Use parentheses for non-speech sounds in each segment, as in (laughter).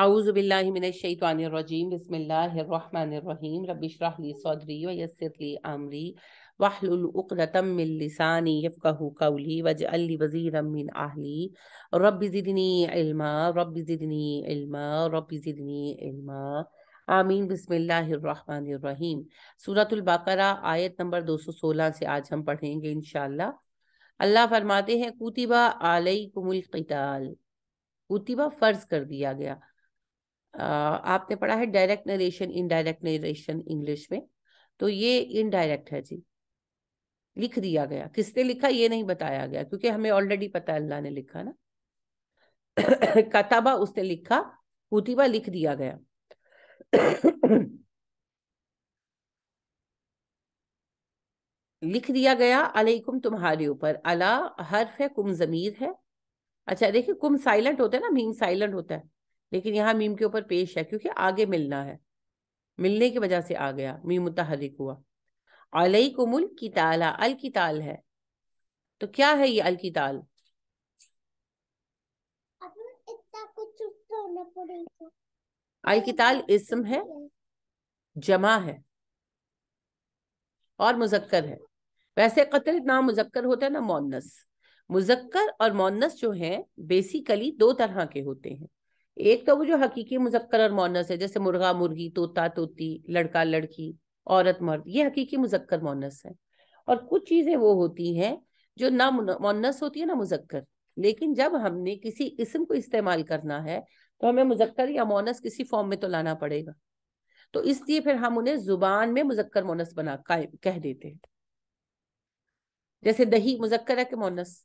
आउज़बिल्लिमिनशैतवानरजीम बसमीम रबिशरहली सौदरी वयसरली आमरी वाहलतम लिसानी कौली वज अली आहली आमीन सूरतुल्बाकरा आयत नंबर से आज हम पढ़ेंगे इन अल्लाह फरमाते हैं कुतिबा आलई कुमुल कुतिबा फ़र्ज़ कर दिया गया आपने पढ़ा है direct narration indirect narration English में तो ये इनडायरेक्ट है जी लिख दिया गया किसने लिखा ये नहीं बताया गया क्योंकि हमें ऑलरेडी पता है अल्लाह ने लिखा ना (coughs) कताबा उसने लिखा कुतिबा लिख दिया गया (coughs) लिख दिया गया अलैकुम तुम्हारे ऊपर अला हर्फ है कुम जमीर है अच्छा देखिए कुम साइलेंट होता है ना मीम साइलेंट होता है लेकिन यहाँ मीम के ऊपर पेश है क्योंकि आगे मिलना है मिलने की वजह से आ गया मीम मुतहरिक हुआ अलई कुमुल किताला अल ताल है तो क्या है ये अल ताल तो अल ताल इसम है जमा है और मुजक्कर है वैसे कतल ना मुजक्कर होता है ना मोनस मुजक्कर और मोनस जो है बेसिकली दो तरह के होते हैं एक तो वो जो हकीकी मुजक्कर और मोनस है जैसे मुर्गा मुर्गी तोता तोती लड़का लड़की औरत मर्द ये हकीकी मुजक्कर मोनस है और कुछ चीजें वो होती हैं जो ना मोनस होती है ना मुजक्कर लेकिन जब हमने किसी इसम को इस्तेमाल करना है तो हमें मुजक्कर या मोनस किसी फॉर्म में तो लाना पड़ेगा तो इसलिए फिर हम उन्हें जुबान में मुजक्कर मोनस बना कह देते हैं जैसे दही मुजक्कर है कि मोनस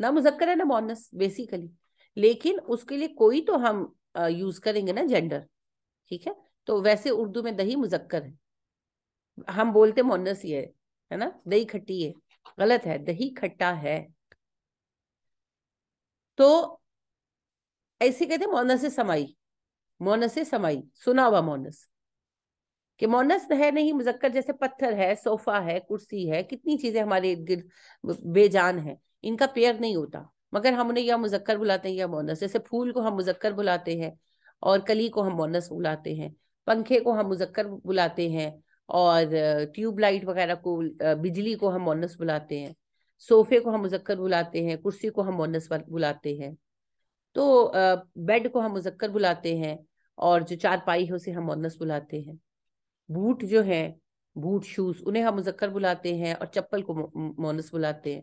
ना मुजक्कर है ना मोनस बेसिकली लेकिन उसके लिए कोई तो हम यूज करेंगे ना जेंडर ठीक है तो वैसे उर्दू में दही मुजक्कर है हम बोलते मोनस ही है है ना दही खट्टी है गलत है दही खट्टा है तो ऐसे कहते मोनस समाई मोनस समाई सुना हुआ मोनस कि मोनस है नहीं मुजक्कर जैसे पत्थर है सोफा है कुर्सी है कितनी चीजें हमारे बेजान है इनका पेयर नहीं होता मगर हम उन्हें या मुजक्कर बुलाते हैं या मोनस जैसे फूल को हम मुजक्कर बुलाते हैं और कली को हम मोनस बुलाते हैं पंखे को हम मुजक्कर बुलाते हैं और ट्यूबलाइट वगैरह को बिजली को हम मोनस बुलाते हैं सोफे को हम मुजक्कर बुलाते हैं कुर्सी को हम मोनस बुलाते हैं तो बेड को हम मुजक्कर बुलाते हैं और जो चारपाई है उसे हम मोनस बुलाते हैं बूट जो है बूट शूज उन्हें हम मुजक्कर बुलाते हैं और चप्पल को मोनस बुलाते हैं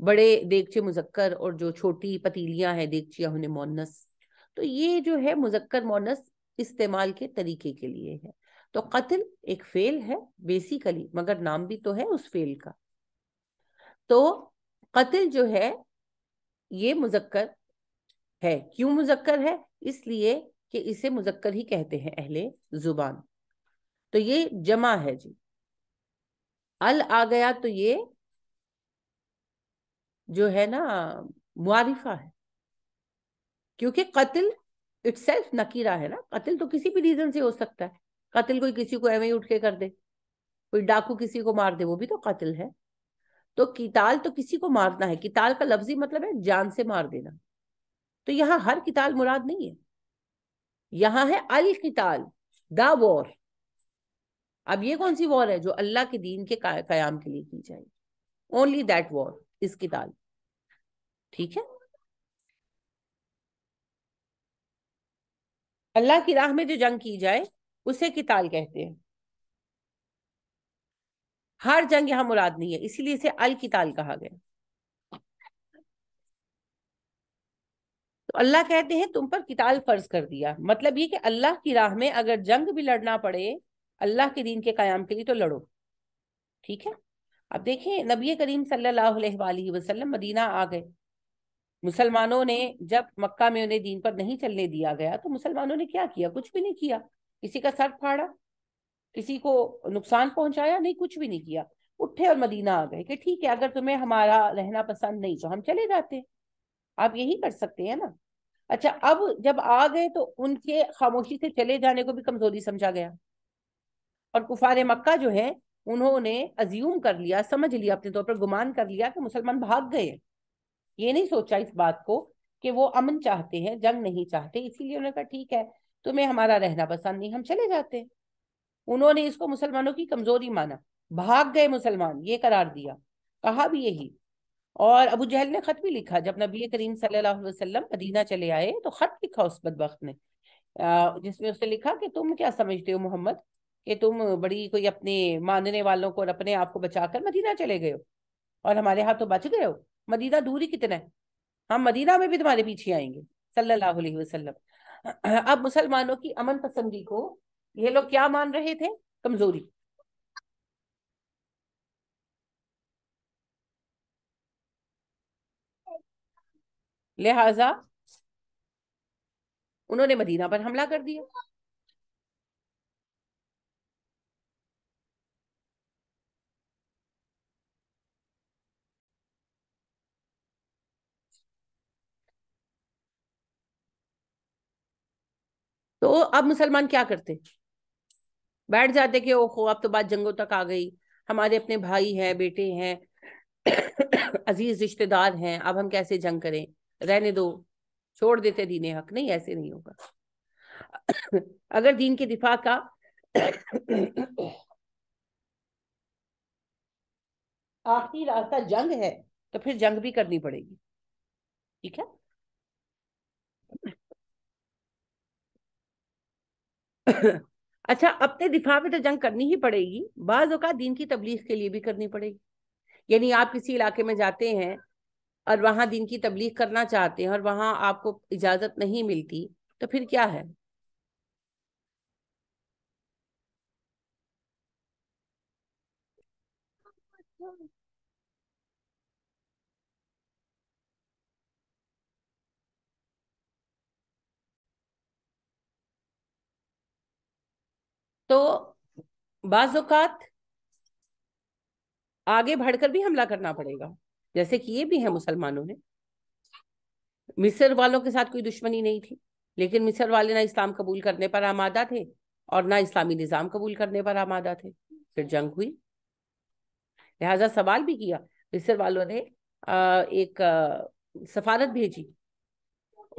बड़े देखचे मुजक्कर और जो छोटी पतीलियां हैं देखचिया उन्हें मोनस तो ये जो है मुजक्कर मोनस इस्तेमाल के तरीके के लिए है तो कत्ल एक फेल है बेसिकली मगर नाम भी तो है उस फेल का तो कत्ल जो है ये मुजक्कर है क्यों मुजक्कर है इसलिए कि इसे मुजक्कर ही कहते हैं अहले जुबान तो ये जमा है जी अल आ गया तो ये जो है ना मुआरिफा है क्योंकि कत्ल इट सेल्फ नकीरा है ना कत्ल तो किसी भी रीजन से हो सकता है कत्ल कोई किसी को एवं उठ के कर दे कोई डाकू किसी को मार दे वो भी तो कत्ल है तो किताल तो किसी को मारना है किताल का लफ्जी मतलब है जान से मार देना तो यहाँ हर किताल मुराद नहीं है यहाँ है अल किताल द वॉर अब ये कौन सी वॉर है जो अल्लाह के दीन के कयाम के लिए की जाएगी ओनली दैट वॉर इसकी दाल ठीक है अल्लाह की राह में जो जंग की जाए उसे किताल कहते हैं हर जंग यहां मुराद नहीं है इसीलिए इसे अल किताल कहा गया तो अल्लाह कहते हैं तुम पर किताल फर्ज कर दिया मतलब ये कि अल्लाह की राह में अगर जंग भी लड़ना पड़े अल्लाह के दीन के कायम के लिए तो लड़ो ठीक है अब देखें नबी करीम सल्लल्लाहु अलैहि वसल्लम मदीना आ गए मुसलमानों ने जब मक्का में उन्हें दीन पर नहीं चलने दिया गया तो मुसलमानों ने क्या किया कुछ भी नहीं किया किसी का सर फाड़ा किसी को नुकसान पहुंचाया नहीं कुछ भी नहीं किया उठे और मदीना आ गए कि ठीक है अगर तुम्हें हमारा रहना पसंद नहीं तो हम चले जाते हैं आप यही कर सकते हैं ना अच्छा अब जब आ गए तो उनके खामोशी से चले जाने को भी कमजोरी समझा गया और कुफार मक्का जो है उन्होंने अज्यूम कर लिया समझ लिया अपने तौर पर गुमान कर लिया कि मुसलमान भाग गए ये नहीं सोचा इस बात को कि वो अमन चाहते हैं जंग नहीं चाहते इसीलिए उन्होंने कहा ठीक है तुम्हें हमारा रहना पसंद नहीं हम चले जाते हैं उन्होंने इसको मुसलमानों की कमजोरी माना भाग गए मुसलमान ये करार दिया कहा भी यही और अबू जहल ने खत भी लिखा जब नबी करीम सल्लल्लाहु अलैहि वसल्लम मदीना चले आए तो खत लिखा उस बदबख्त ने जिसमें उसने लिखा कि तुम क्या समझते हो मोहम्मद कि तुम बड़ी कोई अपने मानने वालों को और अपने आप को बचाकर मदीना चले गए हो और हमारे हाथ तो बच गए हो मदीना दूर ही कितना है हम मदीना में भी तुम्हारे पीछे आएंगे सल्लल्लाहु अलैहि वसल्लम (clears throat) अब मुसलमानों की अमन पसंदी को ये लोग क्या मान रहे थे कमजोरी लिहाजा उन्होंने मदीना पर हमला कर दिया तो अब मुसलमान क्या करते बैठ जाते कि ओहो अब तो बात जंगों तक आ गई हमारे अपने भाई हैं बेटे हैं (coughs) अजीज रिश्तेदार हैं अब हम कैसे जंग करें रहने दो छोड़ देते दीने हक नहीं ऐसे नहीं होगा (coughs) अगर दीन के दिफा का (coughs) आखिरी रास्ता जंग है तो फिर जंग भी करनी पड़ेगी ठीक है (coughs) अच्छा अपने दिफा में तो जंग करनी ही पड़ेगी बाज अवत दीन की तबलीग के लिए भी करनी पड़ेगी यानी आप किसी इलाके में जाते हैं और वहां दिन की तबलीग करना चाहते हैं और वहां आपको इजाजत नहीं मिलती तो फिर क्या है तो बाज़ात आगे बढ़कर भी हमला करना पड़ेगा जैसे कि ये भी है मुसलमानों ने मिस्र वालों के साथ कोई दुश्मनी नहीं थी लेकिन मिस्र वाले ना इस्लाम कबूल करने पर आमादा थे और ना इस्लामी निज़ाम कबूल करने पर आमादा थे फिर जंग हुई लिहाजा सवाल भी किया मिस्र वालों ने एक सफारत भेजी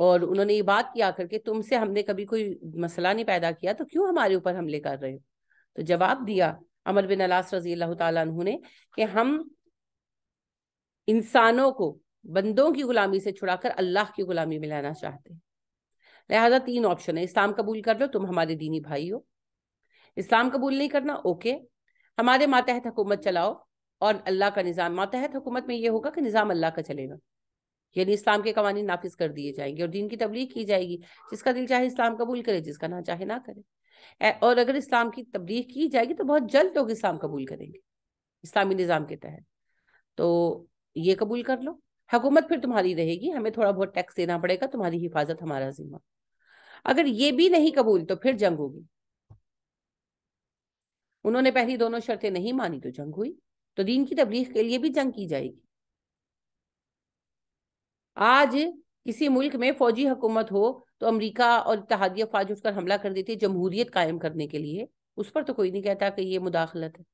और उन्होंने ये बात किया करके तुमसे हमने कभी कोई मसला नहीं पैदा किया तो क्यों हमारे ऊपर हमले कर रहे हो तो जवाब दिया अमर बिन अलास रजी अल्लाह तु ने कि हम इंसानों को बंदों की गुलामी से छुड़ाकर अल्लाह की गुलामी में लाना चाहते हैं लिहाजा तीन ऑप्शन है इस्लाम कबूल कर लो तुम हमारे दीनी भाई हो इस्लाम कबूल नहीं करना ओके हमारे मातहत हुकूमत चलाओ और अल्लाह का निज़ाम मातहत हुकूमत में ये होगा कि निज़ाम अल्लाह का चलेगा यानी इस्लाम के कवानी नाफिज कर दिए जाएंगे और दीन की तबलीग की जाएगी जिसका दिल चाहे इस्लाम कबूल करे जिसका ना चाहे ना करे और अगर इस्लाम की तबलीग की जाएगी तो बहुत जल्द लोग इस्लाम कबूल करेंगे इस्लामी निज़ाम के तहत तो ये कबूल कर लो हकूमत फिर तुम्हारी रहेगी हमें थोड़ा बहुत टैक्स देना पड़ेगा तुम्हारी हिफाजत हमारा जिम्मा अगर ये भी नहीं कबूल तो फिर जंग होगी उन्होंने पहली दोनों शर्तें नहीं मानी तो जंग हुई तो दीन की तबलीग के लिए भी जंग की जाएगी आज किसी मुल्क में फौजी हुकूमत हो तो अमेरिका और इतिहादी अफवाज उठकर हमला कर देती है जमहूरियत कायम करने के लिए उस पर तो कोई नहीं कहता कि ये मुदाखलत है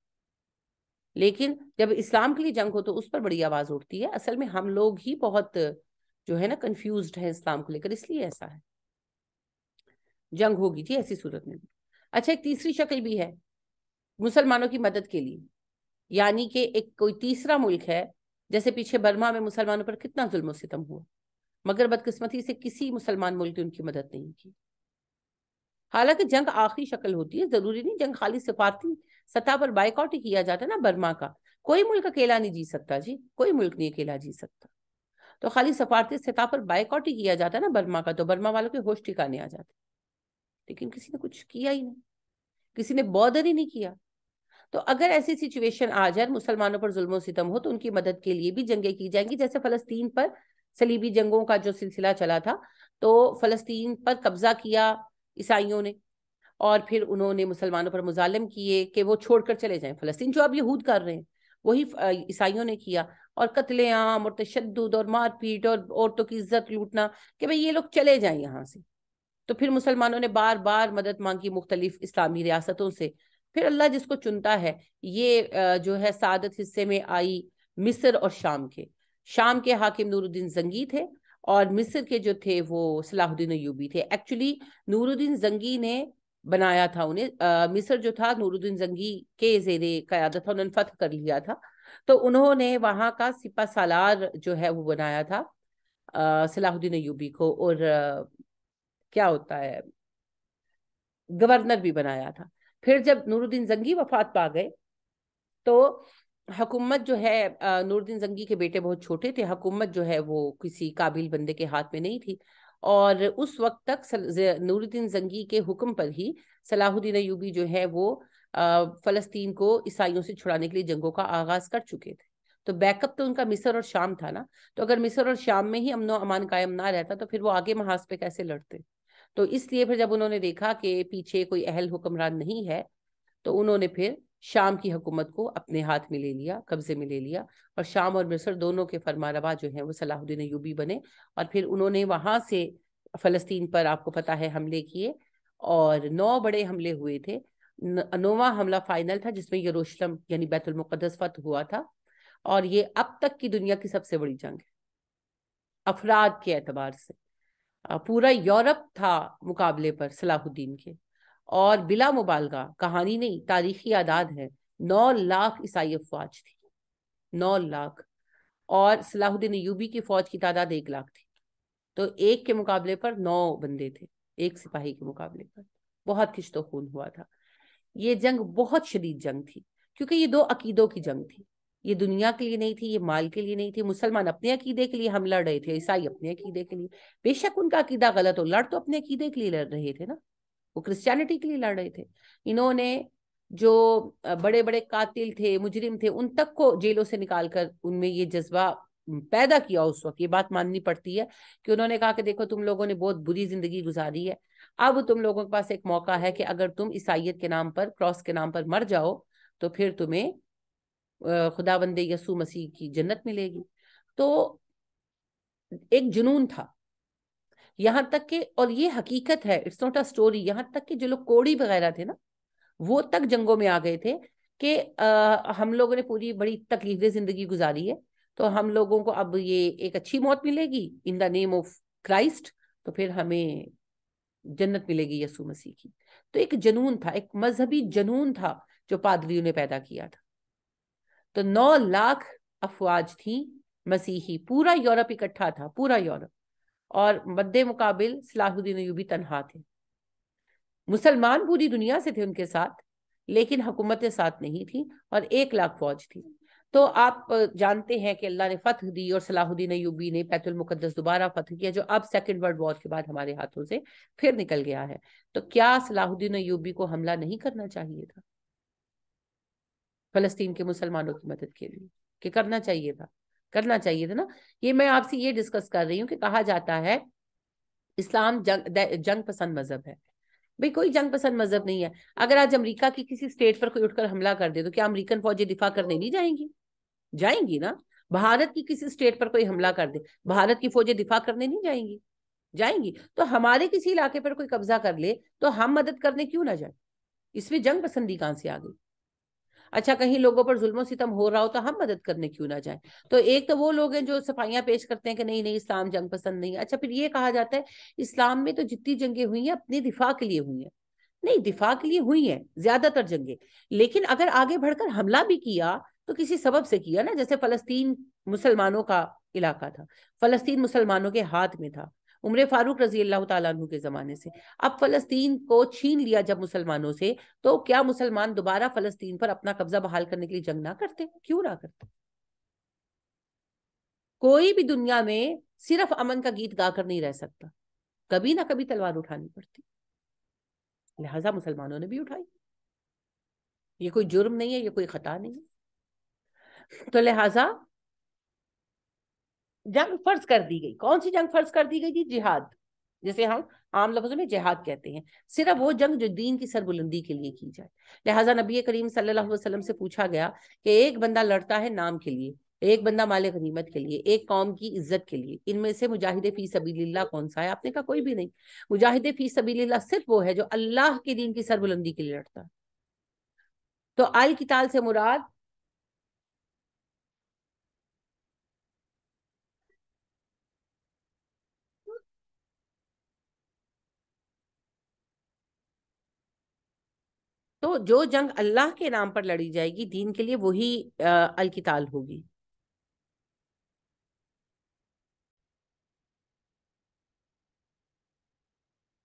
लेकिन जब इस्लाम के लिए जंग हो तो उस पर बड़ी आवाज उठती है असल में हम लोग ही बहुत जो है ना कंफ्यूज है इस्लाम को लेकर इसलिए ऐसा है जंग होगी जी ऐसी सूरत में भी अच्छा एक तीसरी शक्ल भी है मुसलमानों की मदद के लिए यानी कि एक कोई तीसरा मुल्क है जैसे पीछे बर्मा में मुसलमानों पर कितना जुल्म सितम हुआ मगर बदकिस्मती से किसी मुसलमान मुल्क ने उनकी मदद नहीं की हालांकि जंग आखिरी शक्ल होती है जरूरी नहीं जंग खाली सिफारती सतह पर बाइकआउट ही किया जाता है ना बर्मा का कोई मुल्क अकेला नहीं जी सकता जी कोई मुल्क नहीं अकेला जी सकता तो खाली सफारती सतह पर बाइकआउट ही किया जाता ना बर्मा का तो बर्मा वालों के होश ठिकाने आ जाते लेकिन किसी ने कुछ किया ही नहीं किसी ने बॉर्डर ही नहीं किया तो अगर ऐसी सिचुएशन आ जाए मुसलमानों पर जुल्म सितम हो तो उनकी मदद के लिए भी जंगें की जाएंगी जैसे फलस्तीन पर सलीबी जंगों का जो सिलसिला चला था तो फलस्तीन पर कब्जा किया ईसाइयों ने और फिर उन्होंने मुसलमानों पर मुजालम किए कि वो छोड़कर चले जाएं फलस्तीन जो अब यहूद कर रहे हैं वही ईसाइयों ने किया और कत्लेआम और तशद और मारपीट और औरतों की इज्जत लूटना कि भाई ये लोग चले जाएं यहाँ से तो फिर मुसलमानों ने बार बार मदद मांगी मुख्तलिफ इस्लामी रियासतों से फिर अल्लाह जिसको चुनता है ये जो है सादत हिस्से में आई मिस्र और शाम के शाम के हाकिम नूरुद्दीन जंगी थे और मिस्र के जो थे वो सलाहुद्दीन यूबी थे एक्चुअली नूरुद्दीन जंगी ने बनाया था उन्हें मिस्र जो था नूरुद्दीन जंगी के जेर कयादत था उन्होंने फतह कर लिया था तो उन्होंने वहाँ का सिपा सालार जो है वो बनाया था सलाहुद्दीन यूबी को और आ, क्या होता है गवर्नर भी बनाया था फिर जब नूरुद्दीन जंगी वफात पा गए तो हुकूमत जो है नूरुद्दीन जंगी के बेटे बहुत छोटे थे हुकूमत जो है वो किसी काबिल बंदे के हाथ में नहीं थी और उस वक्त तक नूरुद्दीन जंगी के हुक्म पर ही सलाहुद्दीन यूबी जो है वो फ़लस्तीन को ईसाइयों से छुड़ाने के लिए जंगों का आगाज कर चुके थे तो बैकअप तो उनका मिस्र और शाम था ना तो अगर मिस्र और शाम में ही अमनो अमान कायम ना रहता तो फिर वो आगे महाज पे कैसे लड़ते तो इसलिए फिर जब उन्होंने देखा कि पीछे कोई अहल हुक्मरान नहीं है तो उन्होंने फिर शाम की हुकूमत को अपने हाथ में ले लिया कब्जे में ले लिया और शाम और मिस्र दोनों के फरमारवा जो हैं वो सलाहुद्दीन यूबी बने और फिर उन्होंने वहां से फ़लस्तीन पर आपको पता है हमले किए और नौ बड़े हमले हुए थे नौवा हमला फाइनल था जिसमें यरूशलम यानी बैतुलमक़दस फत हुआ था और ये अब तक की दुनिया की सबसे बड़ी जंग है अफराद के एतबार से पूरा यूरोप था मुकाबले पर सलाहुद्दीन के और बिला मुबालगा कहानी नहीं तारीखी आदाद है नौ लाख ईसाई अफवाज थी नौ लाख और सलाहुद्दीन यूबी की फौज की तादाद एक लाख थी तो एक के मुकाबले पर नौ बंदे थे एक सिपाही के मुकाबले पर बहुत खिश्तो खून हुआ था ये जंग बहुत शदीद जंग थी क्योंकि ये दो अकीदों की जंग थी ये दुनिया के लिए नहीं थी ये माल के लिए नहीं थी मुसलमान अपने अकीदे के लिए हम लड़ रहे थे ईसाई अपने अकीदे के लिए बेशक उनका अकीदा गलत हो लड़ तो अपने अकीदे के लिए लड़ रहे थे ना वो क्रिश्चियनिटी के लिए लड़ रहे थे इन्होंने जो बड़े बड़े कातिल थे मुजरिम थे उन तक को जेलों से निकाल कर उनमें ये जज्बा पैदा किया उस वक्त ये बात माननी पड़ती है कि उन्होंने कहा कि देखो तुम लोगों ने बहुत बुरी जिंदगी गुजारी है अब तुम लोगों के पास एक मौका है कि अगर तुम ईसाइत के नाम पर क्रॉस के नाम पर मर जाओ तो फिर तुम्हें खुदा बंदे यसु मसीह की जन्नत मिलेगी तो एक जुनून था यहाँ तक के और ये हकीकत है इट्स नॉट अ स्टोरी यहाँ तक कि जो लोग कोड़ी वगैरह थे ना वो तक जंगों में आ गए थे कि हम लोगों ने पूरी बड़ी तकलीफ जिंदगी गुजारी है तो हम लोगों को अब ये एक अच्छी मौत मिलेगी in the name of Christ तो फिर हमें जन्नत मिलेगी यसु मसीह की तो एक जनून था एक मजहबी जनून था जो पादरियों ने पैदा किया था तो नौ लाख अफवाज थी मसीही पूरा यूरोप इकट्ठा था पूरा यूरोप और मद्दे मुकाबिल सलाहुद्दीन यूबी तनहा थे मुसलमान पूरी दुनिया से थे उनके साथ लेकिन हुकूमतें साथ नहीं थी और एक लाख फौज थी तो आप जानते हैं कि अल्लाह ने फतह दी और सलाहुद्दीन यूबी ने पैतुल मुकद्दस दोबारा फतह किया जो अब सेकेंड वर्ल्ड वॉर के बाद हमारे हाथों से फिर निकल गया है तो क्या सलाहुद्दीन यूबी को हमला नहीं करना चाहिए था फलस्तीन के मुसलमानों की मदद के लिए कि करना चाहिए था करना चाहिए था ना ये मैं आपसे ये डिस्कस कर रही हूँ कि कहा जाता है इस्लाम जंग जंग पसंद मजहब है भाई कोई जंग पसंद मजहब नहीं है अगर आज अमेरिका की किसी स्टेट पर कोई उठकर हमला कर दे तो क्या अमेरिकन फौजें दिफा करने नहीं जाएंगी जाएंगी ना भारत की किसी स्टेट पर कोई हमला कर दे भारत की फौजें दिफा करने नहीं जाएंगी जाएंगी तो हमारे किसी इलाके पर कोई कब्जा कर ले तो हम मदद करने क्यों ना जाए इसमें जंग पसंदी कहां से आ गई अच्छा कहीं लोगों पर जुल्म सितम हो रहा हो तो हम मदद करने क्यों ना जाए तो एक तो वो लोग हैं जो सफाइयां पेश करते हैं कि नहीं नहीं इस्लाम जंग पसंद नहीं है अच्छा फिर ये कहा जाता है इस्लाम में तो जितनी जंगें हुई हैं अपनी दिफा के लिए हुई हैं नहीं दिफा के लिए हुई हैं ज्यादातर जंगें लेकिन अगर आगे बढ़कर हमला भी किया तो किसी सबब से किया ना जैसे फलस्तीन मुसलमानों का इलाका था फलस्तीन मुसलमानों के हाथ में था उम्र फारूक रजी अल्लाह तु के ज़माने से अब फ़लस्तीन को छीन लिया जब मुसलमानों से तो क्या मुसलमान दोबारा फ़लस्तीन पर अपना कब्ज़ा बहाल करने के लिए जंग ना करते क्यों ना करते कोई भी दुनिया में सिर्फ अमन का गीत गाकर नहीं रह सकता कभी ना कभी तलवार उठानी पड़ती लिहाजा मुसलमानों ने भी उठाई ये कोई जुर्म नहीं है ये कोई खता नहीं है तो लिहाजा जंग फर्ज कर दी गई कौन सी जंग फर्ज कर दी गई थी जिहाद जिसे हम आम लफ्जों में जिहाद कहते हैं सिर्फ वो जंग जो दीन की सरबुलंदी के लिए की जाए लिहाजा नबी करीम सल्लल्लाहु अलैहि वसल्लम से पूछा गया कि एक बंदा लड़ता है नाम के लिए एक बंदा माल गनीमत के लिए एक कौम की इज्जत के लिए इनमें से मुजाहिद फी सबील्ला कौन सा है आपने कहा कोई भी नहीं मुजाहिद फी सबील्ला सिर्फ वो है जो अल्लाह के दीन की सरबुलंदी के लिए लड़ता है तो अल किताल से मुराद तो जो जंग अल्लाह के नाम पर लड़ी जाएगी दीन के लिए वही अलकिताल होगी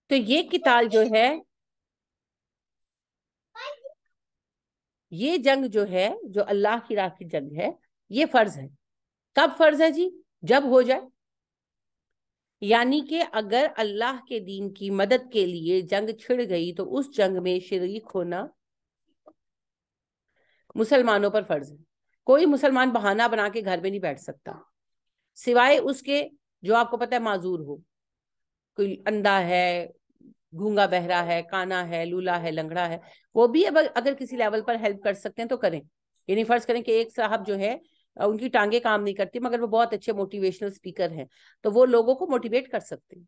तो ये किताल जो है ये जंग जो है जो अल्लाह की राह की जंग है ये फर्ज है कब फर्ज है जी जब हो जाए यानी कि अगर अल्लाह के दीन की मदद के लिए जंग छिड़ गई तो उस जंग में शरीक होना मुसलमानों पर फर्ज है कोई मुसलमान बहाना बना के घर में नहीं बैठ सकता सिवाय उसके जो आपको पता है माजूर हो कोई अंधा है घूंगा बहरा है काना है लूला है लंगड़ा है वो भी अगर किसी लेवल पर हेल्प कर सकते हैं तो करें यानी फर्ज करें कि एक साहब जो है उनकी टांगे काम नहीं करती मगर वो बहुत अच्छे मोटिवेशनल स्पीकर हैं तो वो लोगों को मोटिवेट कर सकते हैं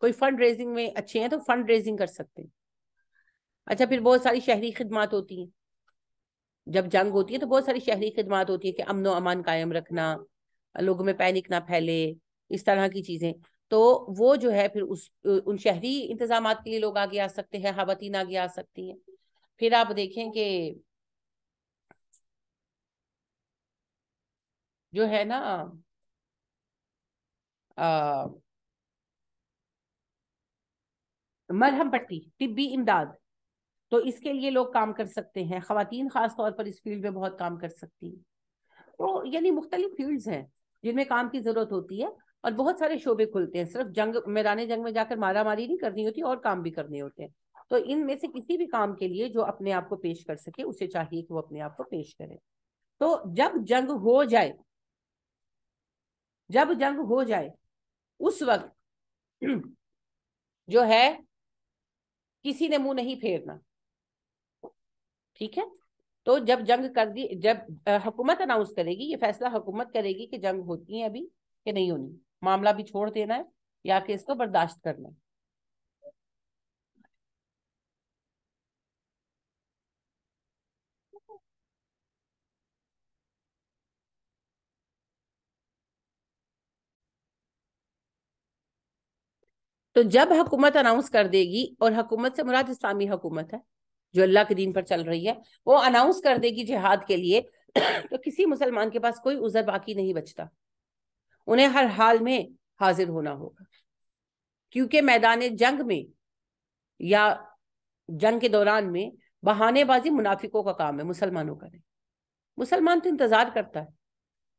कोई फंड रेजिंग में अच्छे हैं तो फंड रेजिंग कर सकते हैं अच्छा फिर बहुत सारी शहरी खिदमत होती हैं जब जंग होती है तो बहुत सारी शहरी खिदमत होती है कि अमन अमान कायम रखना लोगों में पैनिक ना फैले इस तरह की चीज़ें तो वो जो है फिर उस उन शहरी इंतजाम के लिए लोग आगे आ सकते हैं खातन आगे आ सकती हैं फिर आप देखें कि जो है ना आ, मरहम पट्टी तिब्बी इमदाद तो इसके लिए लोग काम कर सकते हैं खातन खास तौर पर इस फील्ड में बहुत काम कर सकती हैं तो यानी मुख्तलिफ फील्ड्स हैं जिनमें काम की जरूरत होती है और बहुत सारे शोबे खुलते हैं सिर्फ जंग मैदान जंग में जाकर मारा मारी नहीं करनी होती और काम भी करने होते हैं तो इनमें से किसी भी काम के लिए जो अपने आप को पेश कर सके उसे चाहिए कि वो अपने आप को पेश करे तो जब जंग हो जाए जब जंग हो जाए उस वक्त जो है किसी ने मुंह नहीं फेरना ठीक है तो जब जंग कर दी जब हुकूमत अनाउंस करेगी ये फैसला हुकूमत करेगी कि जंग होती है अभी कि नहीं होनी मामला भी छोड़ देना है या कि इसको बर्दाश्त करना है तो जब हुकूमत अनाउंस कर देगी और हुकूमत से मुराद इस्लामी हुकूमत है जो अल्लाह के दिन पर चल रही है वो अनाउंस कर देगी जिहाद के लिए (clears throat) तो किसी मुसलमान के पास कोई उजर बाकी नहीं बचता उन्हें हर हाल में हाजिर होना होगा क्योंकि मैदान जंग में या जंग के दौरान में बहानेबाजी मुनाफिकों का काम है मुसलमानों का नहीं मुसलमान तो इंतजार करता है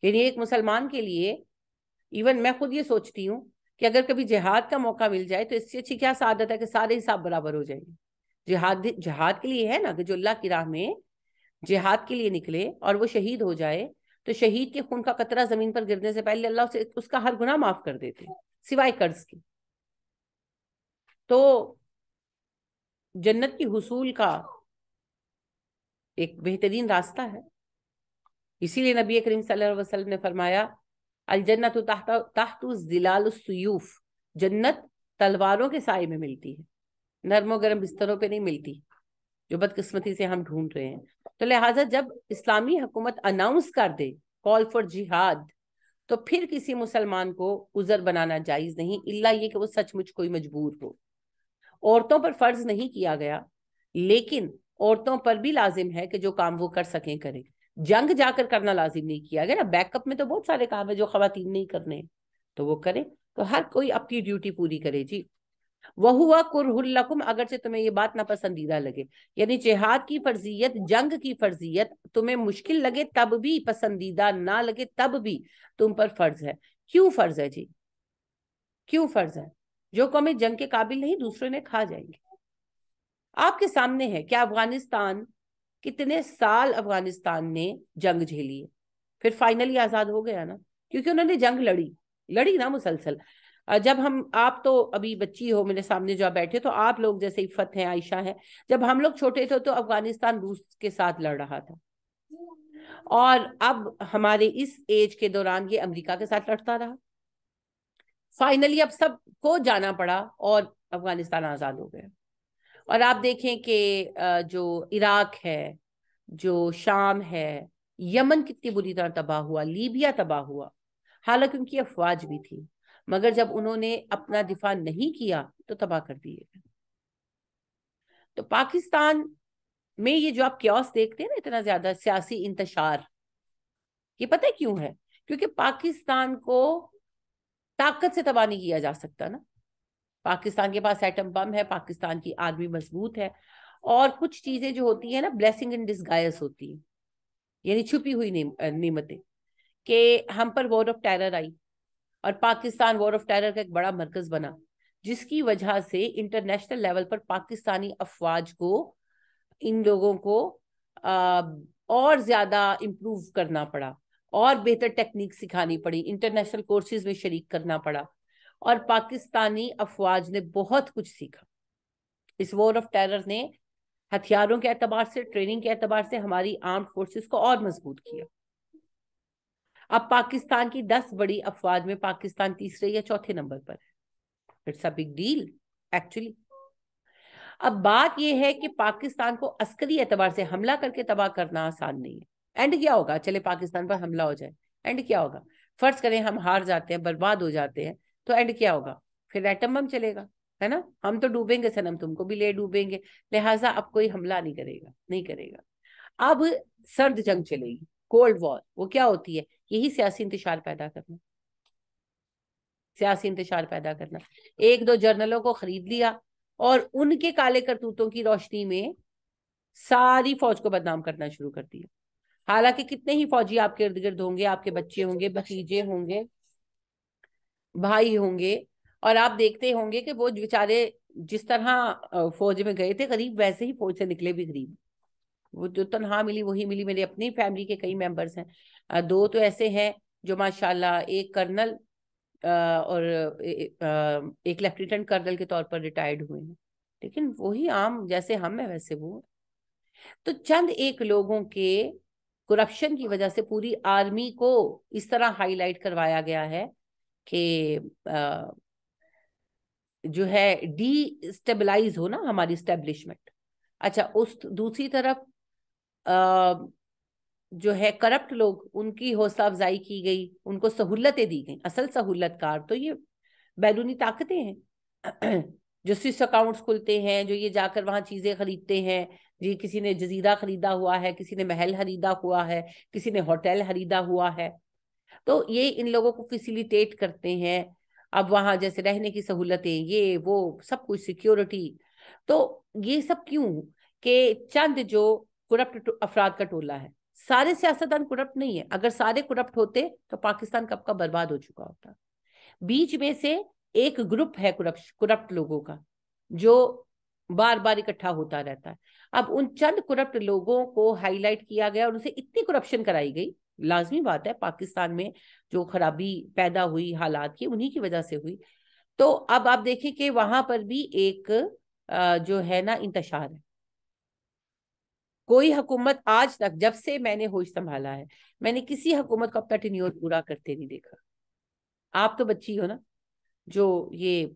यानी एक मुसलमान के लिए इवन मैं खुद ये सोचती हूँ कि अगर कभी जिहाद का मौका मिल जाए तो इससे अच्छी क्या सादत है कि सारे हिसाब बराबर हो जाएंगे जिहाद जिहाद के लिए है ना कि जो अल्लाह की राह में जिहाद के लिए निकले और वो शहीद हो जाए तो शहीद के खून का कतरा जमीन पर गिरने से पहले अल्लाह उसे उसका हर गुना माफ कर देते सिवाय कर्ज के तो जन्नत की हसूल का एक बेहतरीन रास्ता है इसीलिए नबी करीम सल्लल्लाहु अलैहि वसल्लम ने फरमाया अलजन्नत तहत जिलालसयूफ जन्नत तलवारों के साय में मिलती है नरमो गर्म बिस्तरों पे नहीं मिलती जो बदकिस्मती से हम ढूंढ रहे हैं तो लिहाजा जब इस्लामी हुकूमत अनाउंस कर दे कॉल फॉर जिहाद तो फिर किसी मुसलमान को उजर बनाना जायज नहीं इल्ला ये कि वो सचमुच कोई मजबूर हो औरतों पर फर्ज नहीं किया गया लेकिन औरतों पर भी लाजिम है कि जो काम वो कर सकें करें जंग जाकर करना लाजिम नहीं किया गया ना बैकअप में तो बहुत सारे काम है जो खातन नहीं करने तो वो करें तो हर कोई अपनी ड्यूटी पूरी करे जी वह हुआ कुरहुल्लकुम से तुम्हें ये बात ना पसंदीदा लगे यानी जिहाद की फर्जियत जंग की फर्जियत तुम्हें मुश्किल लगे तब भी पसंदीदा ना लगे तब भी तुम पर फर्ज है क्यों फर्ज है जी क्यों फर्ज है जो कौमें जंग के काबिल नहीं दूसरों ने खा जाएंगे आपके सामने है क्या अफगानिस्तान कितने साल अफगानिस्तान ने जंग झेली है फिर फाइनली आजाद हो गया ना क्योंकि उन्होंने जंग लड़ी लड़ी ना मुसलसल जब हम आप तो अभी बच्ची हो मेरे सामने जो आप बैठे तो आप लोग जैसे इफ़त हैं आयशा है जब हम लोग छोटे थे तो अफगानिस्तान रूस के साथ लड़ रहा था और अब हमारे इस एज के दौरान ये अमेरिका के साथ लड़ता रहा फाइनली अब सबको जाना पड़ा और अफगानिस्तान आजाद हो गया और आप देखें कि जो इराक है जो शाम है यमन कितनी बुरी तरह तबाह हुआ लीबिया तबाह हुआ हालांकि उनकी अफवाज भी थी मगर जब उन्होंने अपना दिफा नहीं किया तो तबाह कर दिए तो पाकिस्तान में ये जो आप क्योस देखते हैं ना इतना ज्यादा सियासी इंतशार ये पता है क्यों है क्योंकि पाकिस्तान को ताकत से तबाह नहीं किया जा सकता ना पाकिस्तान के पास एटम बम है पाकिस्तान की आर्मी मजबूत है और कुछ चीजें जो होती है ना ब्लेसिंग इन डिस्गायस होती है यानी छुपी हुई नियमतें कि हम पर वॉर ऑफ टेरर आई और पाकिस्तान वॉर ऑफ टेरर का एक बड़ा मरकज बना जिसकी वजह से इंटरनेशनल लेवल पर पाकिस्तानी अफवाज को इन लोगों को आ, और ज्यादा इम्प्रूव करना पड़ा और बेहतर टेक्निक सिखानी पड़ी इंटरनेशनल कोर्सेज में शरीक करना पड़ा और पाकिस्तानी अफवाज ने बहुत कुछ सीखा इस वॉर ऑफ टेरर ने हथियारों के एतबार से ट्रेनिंग के एतबार से हमारी आर्म फोर्सेस को और मजबूत किया अब पाकिस्तान की दस बड़ी अफवाज में पाकिस्तान तीसरे या चौथे नंबर पर है it's a big deal actually अब बात यह है कि पाकिस्तान को अस्करी एतबार से हमला करके तबाह करना आसान नहीं है एंड क्या होगा चले पाकिस्तान पर हमला हो जाए एंड क्या होगा फर्ज करें हम हार जाते हैं बर्बाद हो जाते हैं तो एंड क्या होगा फिर एटम बम चलेगा है ना हम तो डूबेंगे सनम तुमको भी ले डूबेंगे लिहाजा अब कोई हमला नहीं करेगा नहीं करेगा अब सर्द जंग चलेगी कोल्ड वॉर वो क्या होती है यही सियासी इंतजार पैदा करना सियासी इंतजार पैदा करना एक दो जर्नलों को खरीद लिया और उनके काले करतूतों की रोशनी में सारी फौज को बदनाम करना शुरू कर दिया हालांकि कितने ही फौजी आपके इर्द गिर्द होंगे आपके बच्चे होंगे भतीजे होंगे भाई होंगे और आप देखते होंगे कि वो बेचारे जिस तरह फौज में गए थे करीब वैसे ही फौज से निकले भी गरीब वो जो तनहा मिली वही मिली मेरी अपनी फैमिली के कई मेंबर्स हैं दो तो ऐसे हैं जो माशाल्लाह एक कर्नल और एक लेफ्टिनेंट कर्नल के तौर पर रिटायर्ड हुए हैं लेकिन वही आम जैसे हम है वैसे वो तो चंद एक लोगों के करप्शन की वजह से पूरी आर्मी को इस तरह हाईलाइट करवाया गया है कि जो है डी स्टेबलाइज हो ना हमारी स्टेब्लिशमेंट अच्छा उस दूसरी तरफ आ, जो है करप्ट लोग उनकी हौसला अफजाई की गई उनको सहूलतें दी गई असल सहूलतकार तो ये बैरूनी ताकतें हैं जो स्विस अकाउंट्स खुलते हैं जो ये जाकर वहाँ चीज़ें खरीदते हैं ये किसी ने जजीरा खरीदा हुआ है किसी ने महल खरीदा हुआ है किसी ने होटल खरीदा हुआ है तो ये इन लोगों को फैसिलिटेट करते हैं अब वहां जैसे रहने की सहूलतें ये वो सब कुछ सिक्योरिटी तो ये सब क्यों के चंद जो करप्ट अफराद का टोला है सारे सियासतदान करप्ट नहीं है अगर सारे करप्ट होते तो पाकिस्तान कब का बर्बाद हो चुका होता बीच में से एक ग्रुप है करप्ट लोगों का जो बार बार इकट्ठा होता रहता है अब उन चंद करप्ट लोगों को हाईलाइट किया गया और उनसे इतनी करप्शन कराई गई लाजमी बात है पाकिस्तान में जो खराबी पैदा हुई हालात की उन्हीं की वजह से हुई तो अब आप देखें कि वहां पर भी एक जो है ना इंतशार है कोई हकूमत आज तक जब से मैंने होश संभाला है मैंने किसी हुकूमत को अपना टिन्योर पूरा करते नहीं देखा आप तो बच्ची हो ना जो ये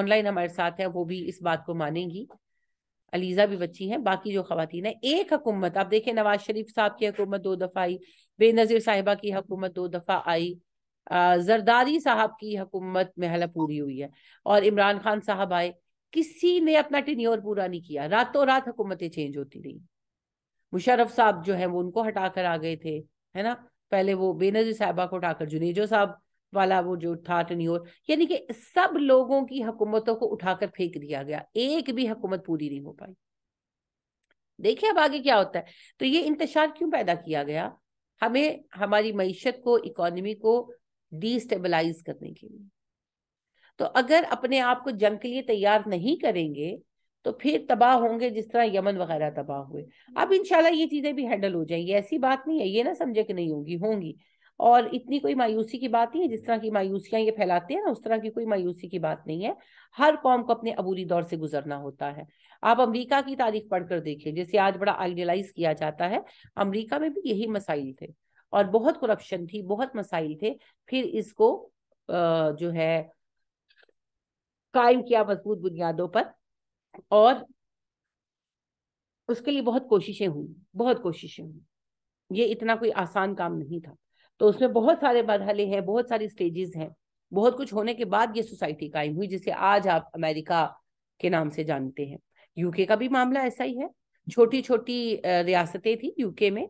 ऑनलाइन हमारे साथ है वो भी इस बात को मानेंगी अलीजा भी बच्ची हैं बाकी जो खातन है एक हकूमत आप देखें नवाज शरीफ साहब की हकूमत दो दफ़ा आई बेनज़ीर साहिबा की हकूमत दो दफ़ा आई जरदारी साहब की हकूमत महला पूरी हुई है और इमरान खान साहब आए किसी ने अपना टिन्योर पूरा नहीं किया रातों रात हुकूमतें चेंज होती रही मुशरफ साहब जो है वो उनको हटाकर आ गए थे है ना पहले वो बेनजीर साहबा को हटाकर जुनेजो साहब वाला वो जो था और यानी कि सब लोगों की हुकूमतों को उठाकर फेंक दिया गया एक भी हुकूमत पूरी नहीं हो पाई देखिए अब आगे क्या होता है तो ये इंतजार क्यों पैदा किया गया हमें हमारी मीशत को इकोनॉमी को डिस्टेबलाइज करने के लिए तो अगर अपने आप को जंग के लिए तैयार नहीं करेंगे तो फिर तबाह होंगे जिस तरह यमन वगैरह तबाह हुए अब इनशाला ये चीजें भी हैंडल हो जाएंगी ऐसी बात नहीं है ये ना समझे कि नहीं होगी होंगी और इतनी कोई मायूसी की बात नहीं है जिस तरह की मायूसियां ये फैलाते हैं ना उस तरह की कोई मायूसी की बात नहीं है हर कौम को अपने अबूरी दौर से गुजरना होता है आप अमरीका की तारीख पढ़कर देखिए जैसे आज बड़ा आइडियलाइज किया जाता है अमरीका में भी यही मसाइल थे और बहुत करप्शन थी बहुत मसाइल थे फिर इसको जो है कायम किया मजबूत बुनियादों पर और उसके लिए बहुत कोशिशें हुई बहुत कोशिशें हुई ये इतना कोई आसान काम नहीं था तो उसमें बहुत सारे मरहले हैं बहुत सारी स्टेजेस हैं बहुत कुछ होने के बाद ये सोसाइटी कायम हुई जिसे आज आप अमेरिका के नाम से जानते हैं यूके का भी मामला ऐसा ही है छोटी छोटी रियासतें थी यूके में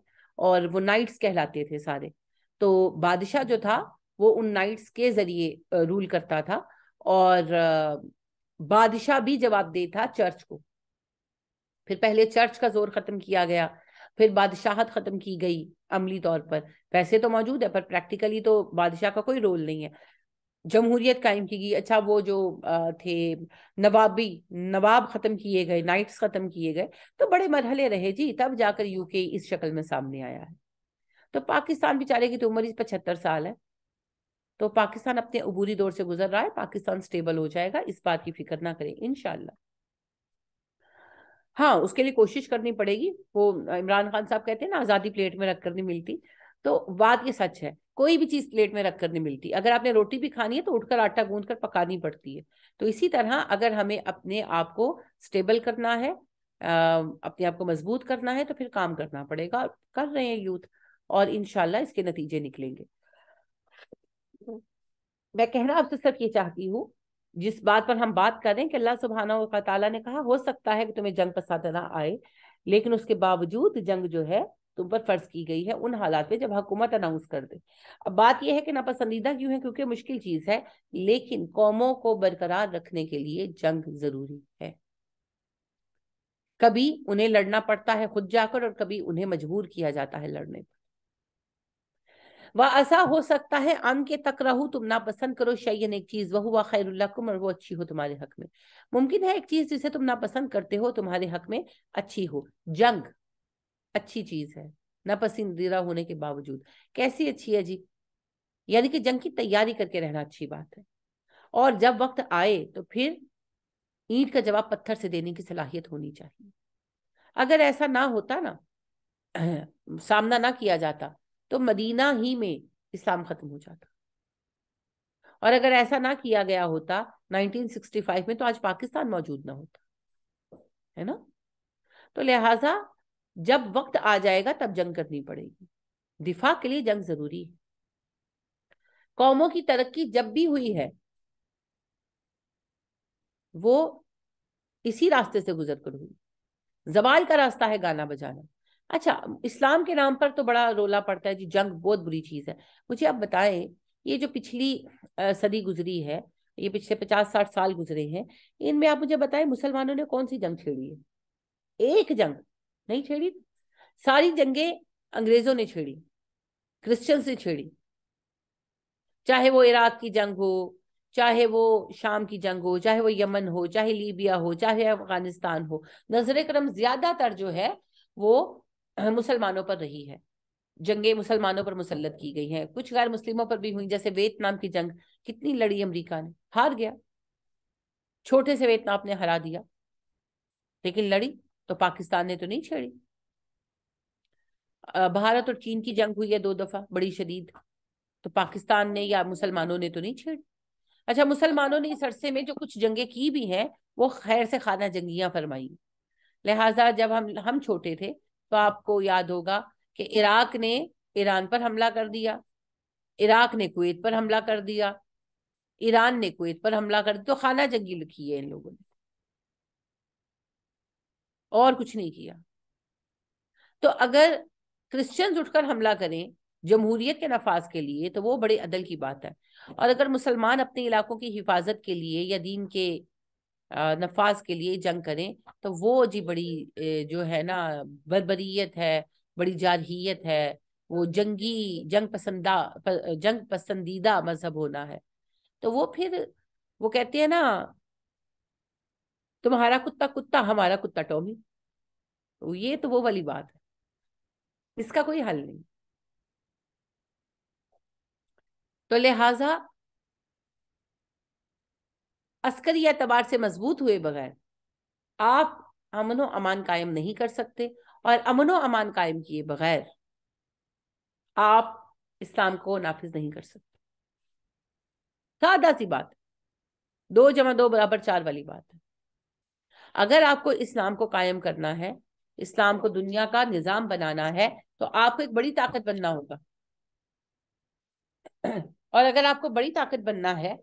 और वो नाइट्स कहलाते थे सारे तो बादशाह जो था वो उन नाइट्स के जरिए रूल करता था और बादशाह भी दे था चर्च को फिर पहले चर्च का जोर खत्म किया गया फिर बादशाहत खत्म की गई अमली तौर पर पैसे तो मौजूद है पर प्रैक्टिकली तो बादशाह का कोई रोल नहीं है जमहूरियत कायम की गई अच्छा वो जो थे नवाबी नवाब खत्म किए गए नाइट्स खत्म किए गए तो बड़े मरहले रहे जी तब जाकर यूके इस शक्ल में सामने आया है तो पाकिस्तान बेचारे की तो उम्र इस पचहत्तर साल है तो पाकिस्तान अपने अबूरी दौर से गुजर रहा है पाकिस्तान स्टेबल हो जाएगा इस बात की फिक्र ना करें इनशाला हाँ उसके लिए कोशिश करनी पड़ेगी वो इमरान खान साहब कहते हैं ना आज़ादी प्लेट में रखकर नहीं मिलती तो बात ये सच है कोई भी चीज़ प्लेट में रखकर नहीं मिलती अगर आपने रोटी भी खानी है तो उठकर आटा गूंद कर पकानी पड़ती है तो इसी तरह अगर हमें अपने आप को स्टेबल करना है अपने आप को मजबूत करना है तो फिर काम करना पड़ेगा कर रहे हैं यूथ और इनशाला इसके नतीजे निकलेंगे हम्म। मैं कहना आपसे सिर्फ ये चाहती हूँ जिस बात पर हम बात करें कि अल्लाह सुबहाना तला ने कहा हो सकता है कि तुम्हें जंग पसंद ना आए लेकिन उसके बावजूद जंग जो है तुम पर फर्ज की गई है उन हालात में जब हुकूमत अनाउंस कर दे अब बात यह है कि नापसंदीदा क्यों है क्योंकि मुश्किल चीज है लेकिन कौमों को बरकरार रखने के लिए जंग जरूरी है कभी उन्हें लड़ना पड़ता है खुद जाकर और कभी उन्हें मजबूर किया जाता है लड़ने पर वह ऐसा हो सकता है अन के तक रहू तुम ना पसंद करो शयन एक चीज वह हुआ खैर और वो अच्छी हो तुम्हारे हक में मुमकिन है एक चीज जिसे तुम ना पसंद करते हो तुम्हारे हक में अच्छी हो जंग अच्छी चीज है ना पसंदीदा होने के बावजूद कैसी अच्छी है जी यानी कि जंग की तैयारी करके रहना अच्छी बात है और जब वक्त आए तो फिर ईंट का जवाब पत्थर से देने की सलाहियत होनी चाहिए अगर ऐसा ना होता ना (clears throat) सामना ना किया जाता तो मदीना ही में इस्लाम खत्म हो जाता और अगर ऐसा ना किया गया होता 1965 में तो आज पाकिस्तान मौजूद ना होता है ना तो लिहाजा जब वक्त आ जाएगा तब जंग करनी पड़ेगी दिफा के लिए जंग जरूरी है कौमों की तरक्की जब भी हुई है वो इसी रास्ते से गुजर कर हुई जवाल का रास्ता है गाना बजाना अच्छा इस्लाम के नाम पर तो बड़ा रोला पड़ता है जी जंग बहुत बुरी चीज़ है मुझे आप बताएं ये जो पिछली आ, सदी गुजरी है ये पिछले पचास साठ साल गुजरे हैं इनमें आप मुझे बताएं मुसलमानों ने कौन सी जंग छेड़ी है एक जंग नहीं छेड़ी सारी जंगे अंग्रेजों ने छेड़ी क्रिश्चियंस ने छेड़ी चाहे वो इराक की जंग हो चाहे वो शाम की जंग हो चाहे वो यमन हो चाहे लीबिया हो चाहे अफगानिस्तान हो नजर करम ज्यादातर जो है वो मुसलमानों पर रही है जंगे मुसलमानों पर मुसलत की गई है कुछ गैर मुस्लिमों पर भी हुई जैसे वियतनाम की जंग कितनी लड़ी अमरीका ने हार गया छोटे से वियतनाम ने हरा दिया लेकिन लड़ी तो पाकिस्तान ने तो नहीं छेड़ी भारत और चीन की जंग हुई है दो दफा बड़ी शदीद तो पाकिस्तान ने या मुसलमानों ने तो नहीं छेड़ी अच्छा मुसलमानों ने इस अरसे में जो कुछ जंगे की भी हैं वो खैर से खाना जंगियां फरमाई लिहाजा जब हम हम छोटे थे तो आपको याद होगा कि इराक ने ईरान पर हमला कर दिया इराक ने कुवैत पर हमला कर दिया ईरान ने कुवैत पर हमला कर दिया तो खाना जंगी लिखी है इन लोगों ने और कुछ नहीं किया तो अगर क्रिश्चियंस उठकर हमला करें जमहूरियत के नफाज के लिए तो वो बड़े अदल की बात है और अगर मुसलमान अपने इलाकों की हिफाजत के लिए या दीन के नफाज के लिए जंग करें तो वो जी बड़ी जो है ना बरबरीत है बड़ी जारहीत है वो जंगी जंग पसंदा जंग पसंदीदा मजहब होना है तो वो फिर वो कहते हैं ना तुम्हारा कुत्ता कुत्ता हमारा कुत्ता टॉमी तो ये तो वो वाली बात है इसका कोई हल नहीं तो लिहाजा अस्करी एतबार से मजबूत हुए बगैर आप अमन व अमान कायम नहीं कर सकते और अमन व अमान कायम किए बगैर आप इस्लाम को नाफिज नहीं कर सकते सादा सी बात दो जमा दो बराबर चार वाली बात है अगर आपको इस्लाम को कायम करना है इस्लाम को दुनिया का निजाम बनाना है तो आपको एक बड़ी ताकत बनना होगा और अगर आपको बड़ी ताकत बनना है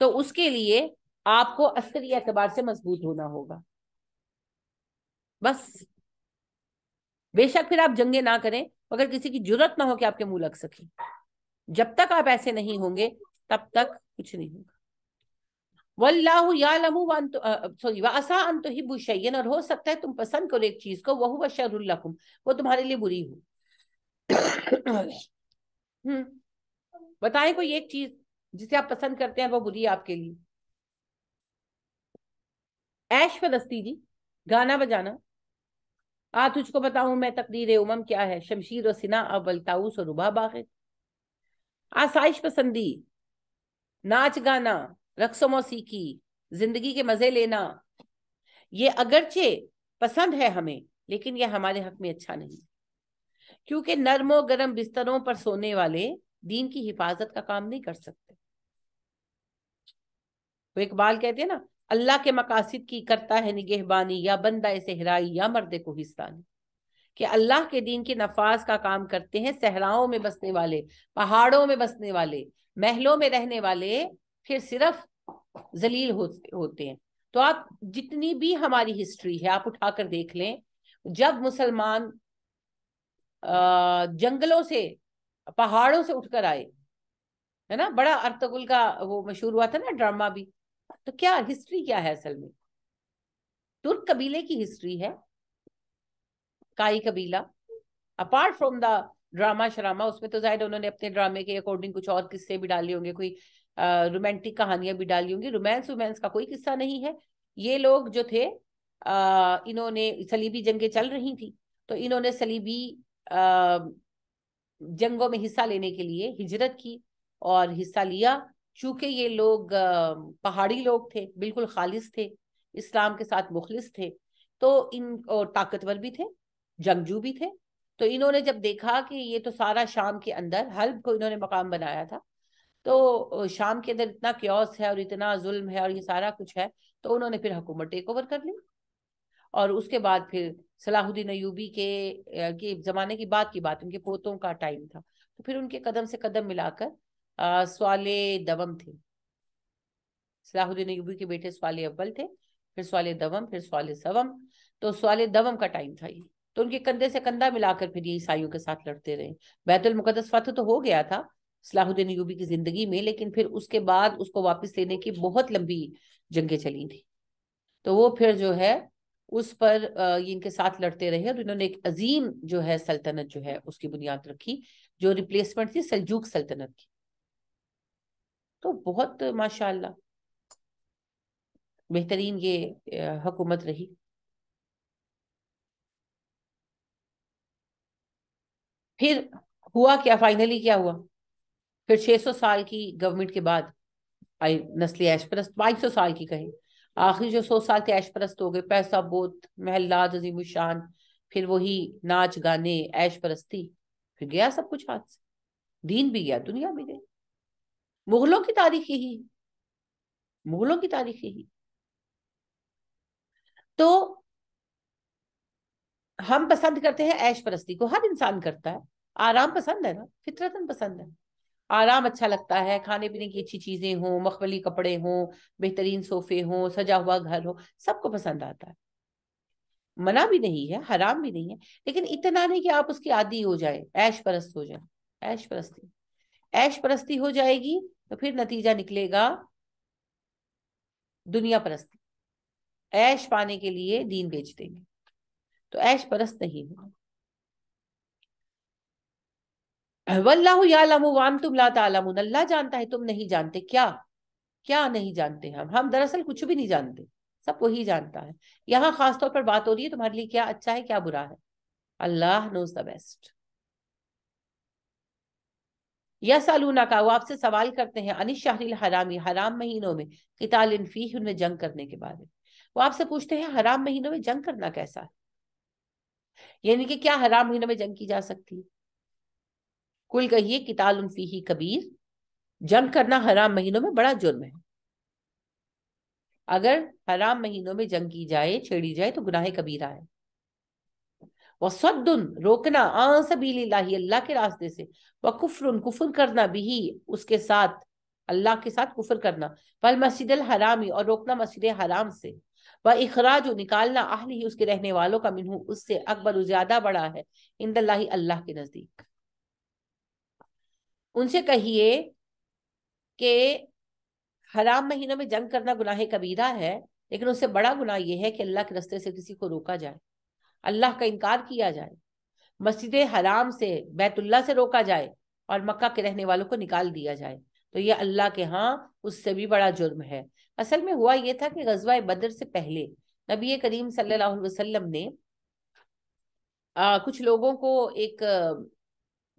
तो उसके लिए आपको अस्करी एतबार से मजबूत होना होगा बस बेशक फिर आप जंगे ना करें मगर किसी की जरूरत ना हो कि आपके मुंह लग सके जब तक आप ऐसे नहीं होंगे तब तक कुछ नहीं होगा वल्लाहु यालमु वन सॉरी वसा अन और हो सकता है तुम पसंद करो एक चीज को वह हुआ शरुल्लकुम वो तुम्हारे लिए बुरी हो (coughs) हम्म। बताएं कोई एक चीज जिसे आप पसंद करते हैं वो बुरी आपके लिए ऐश फलस्ती जी गाना बजाना आ तुझको बताऊं मैं तकदीर उमम क्या है शमशीर और सिना अवल ताउस और रुबा बाखिर आसाइश पसंदी नाच गाना रक्स मौसीकी जिंदगी के मजे लेना ये अगरचे पसंद है हमें लेकिन यह हमारे हक में अच्छा नहीं क्योंकि नरमो गर्म बिस्तरों पर सोने वाले दीन की हिफाजत का काम नहीं कर सकते वो इकबाल कहते हैं ना अल्लाह के मकासद की करता है निगहबानी या बंदा इसे या मर्द हिस्सानी कि अल्लाह के दीन के नफाज का काम करते हैं सहराओं में बसने वाले पहाड़ों में बसने वाले महलों में रहने वाले फिर सिर्फ जलील होते होते हैं तो आप जितनी भी हमारी हिस्ट्री है आप उठाकर देख लें जब मुसलमान जंगलों से पहाड़ों से उठकर आए है ना बड़ा अर्तगुल का वो मशहूर हुआ था ना ड्रामा भी तो क्या हिस्ट्री क्या है असल में तुर्क कबीले की हिस्ट्री है काई कबीला अपार्ट फ्रॉम द ड्रामा शरामा उसमें तो जाहिर उन्होंने अपने ड्रामे के अकॉर्डिंग कुछ और किस्से भी डाले होंगे कोई रोमांटिक कहानियां भी डाली होंगी रोमांस वोमेंस का कोई किस्सा नहीं है ये लोग जो थे अः इन्होंने सलीबी जंगें चल रही थी तो इन्होंने सलीबी अः जंगों में हिस्सा लेने के लिए हिजरत की और हिस्सा लिया चूंकि ये लोग पहाड़ी लोग थे बिल्कुल खालिश थे इस्लाम के साथ मुखलिस थे तो इन और ताकतवर भी थे जंगजू भी थे तो इन्होंने जब देखा कि ये तो सारा शाम के अंदर हल्ब को इन्होंने मकाम बनाया था तो शाम के अंदर इतना क्योस है और इतना जुल्म है और ये सारा कुछ है तो उन्होंने फिर हुकूमत टेक ओवर कर ली और उसके बाद फिर सलाहुद्दीन अयूबी के के ज़माने की बात की बात उनके पोतों का टाइम था तो फिर उनके कदम से कदम मिलाकर सवाले दवम थे सलाहुद्दीन अयूबी के बेटे सवाले अव्वल थे फिर सवाले दवम फिर सवाले सवम तो सवाले दवम का टाइम था ये तो उनके कंधे से कंधा मिलाकर फिर ये ईसाइयों के साथ लड़ते रहे बैतुल मुकदस तो हो गया था सलाहुद्दीन यूबी की जिंदगी में लेकिन फिर उसके बाद उसको वापस लेने की बहुत लंबी जंगे चली थी तो वो फिर जो है उस पर ये इनके साथ लड़ते रहे और इन्होंने एक अजीम जो है सल्तनत जो है उसकी बुनियाद रखी जो रिप्लेसमेंट थी सलजूक सल्तनत की तो बहुत माशाल्लाह बेहतरीन ये हुकूमत रही फिर हुआ क्या फाइनली क्या हुआ फिर 600 साल की गवर्नमेंट के बाद आई नस्ली ऐश परस्त सौ साल की कहें आखिरी जो सौ साल के ऐश परस्त हो गए पैसा बोत महलाद अजीम शान फिर वही नाच गाने ऐश परस्ती फिर गया सब कुछ हाथ से दीन भी गया दुनिया भी गई मुगलों की तारीख यही मुगलों की तारीख यही तो हम पसंद करते हैं ऐश परस्ती को हर इंसान करता है आराम पसंद है ना फितरतन पसंद है आराम अच्छा लगता है खाने पीने की अच्छी चीजें हों मखबली कपड़े हों बेहतरीन सोफे हों सजा हुआ घर हो सबको पसंद आता है मना भी नहीं है हराम भी नहीं है लेकिन इतना नहीं कि आप उसकी आदि हो जाए ऐश परस्त हो जाए ऐश परस्ती ऐश परस्ती हो जाएगी तो फिर नतीजा निकलेगा दुनिया परस्ती ऐश पाने के लिए दीन बेच देंगे तो ऐश परस्त नहीं होगा तुम अल्लाह जानता है तुम नहीं जानते क्या क्या नहीं जानते हम हम दरअसल कुछ भी नहीं जानते सब वही जानता है यहाँ खासतौर पर बात हो रही है तुम्हारे लिए क्या अच्छा है क्या बुरा है Allah knows the best yes अलूना का वो आपसे सवाल करते हैं अनिश हरामी हराम महीनों में किताल इनफी उनमें जंग करने के बारे में वो आपसे पूछते हैं हराम महीनों में जंग करना कैसा है यानी कि क्या हराम महीनों में जंग की जा सकती है कुल कहिए कि तालफी ही कबीर जंग करना हराम महीनों में बड़ा जुर्म है अगर हराम महीनों में जंग की जाए छेड़ी जाए तो गुनाह कबीरा है वह सदन रोकना आंसबीली अल्लाह के रास्ते से वह कुफर कुफर करना भी उसके साथ अल्लाह के साथ कुफर करना वल मस्जिद हराम ही और रोकना मस्जिद हराम से व अखराज निकालना आहली ही उसके रहने वालों का मिनहू उससे अकबर ज्यादा बड़ा है इंदल्लाही अल्लाह के नजदीक उनसे कहिए कि हराम महीनों में जंग करना गुनाह कबीरा है लेकिन उससे बड़ा गुनाह यह है कि अल्लाह के रस्ते से किसी को रोका जाए अल्लाह का इनकार किया जाए मस्जिद हराम से बैतुल्ला से रोका जाए और मक्का के रहने वालों को निकाल दिया जाए तो ये अल्लाह के हाँ उससे भी बड़ा जुर्म है असल में हुआ ये था कि गजवा बदर से पहले नबी करीम सल्लल्लाहु अलैहि वसल्लम ने आ, कुछ लोगों को एक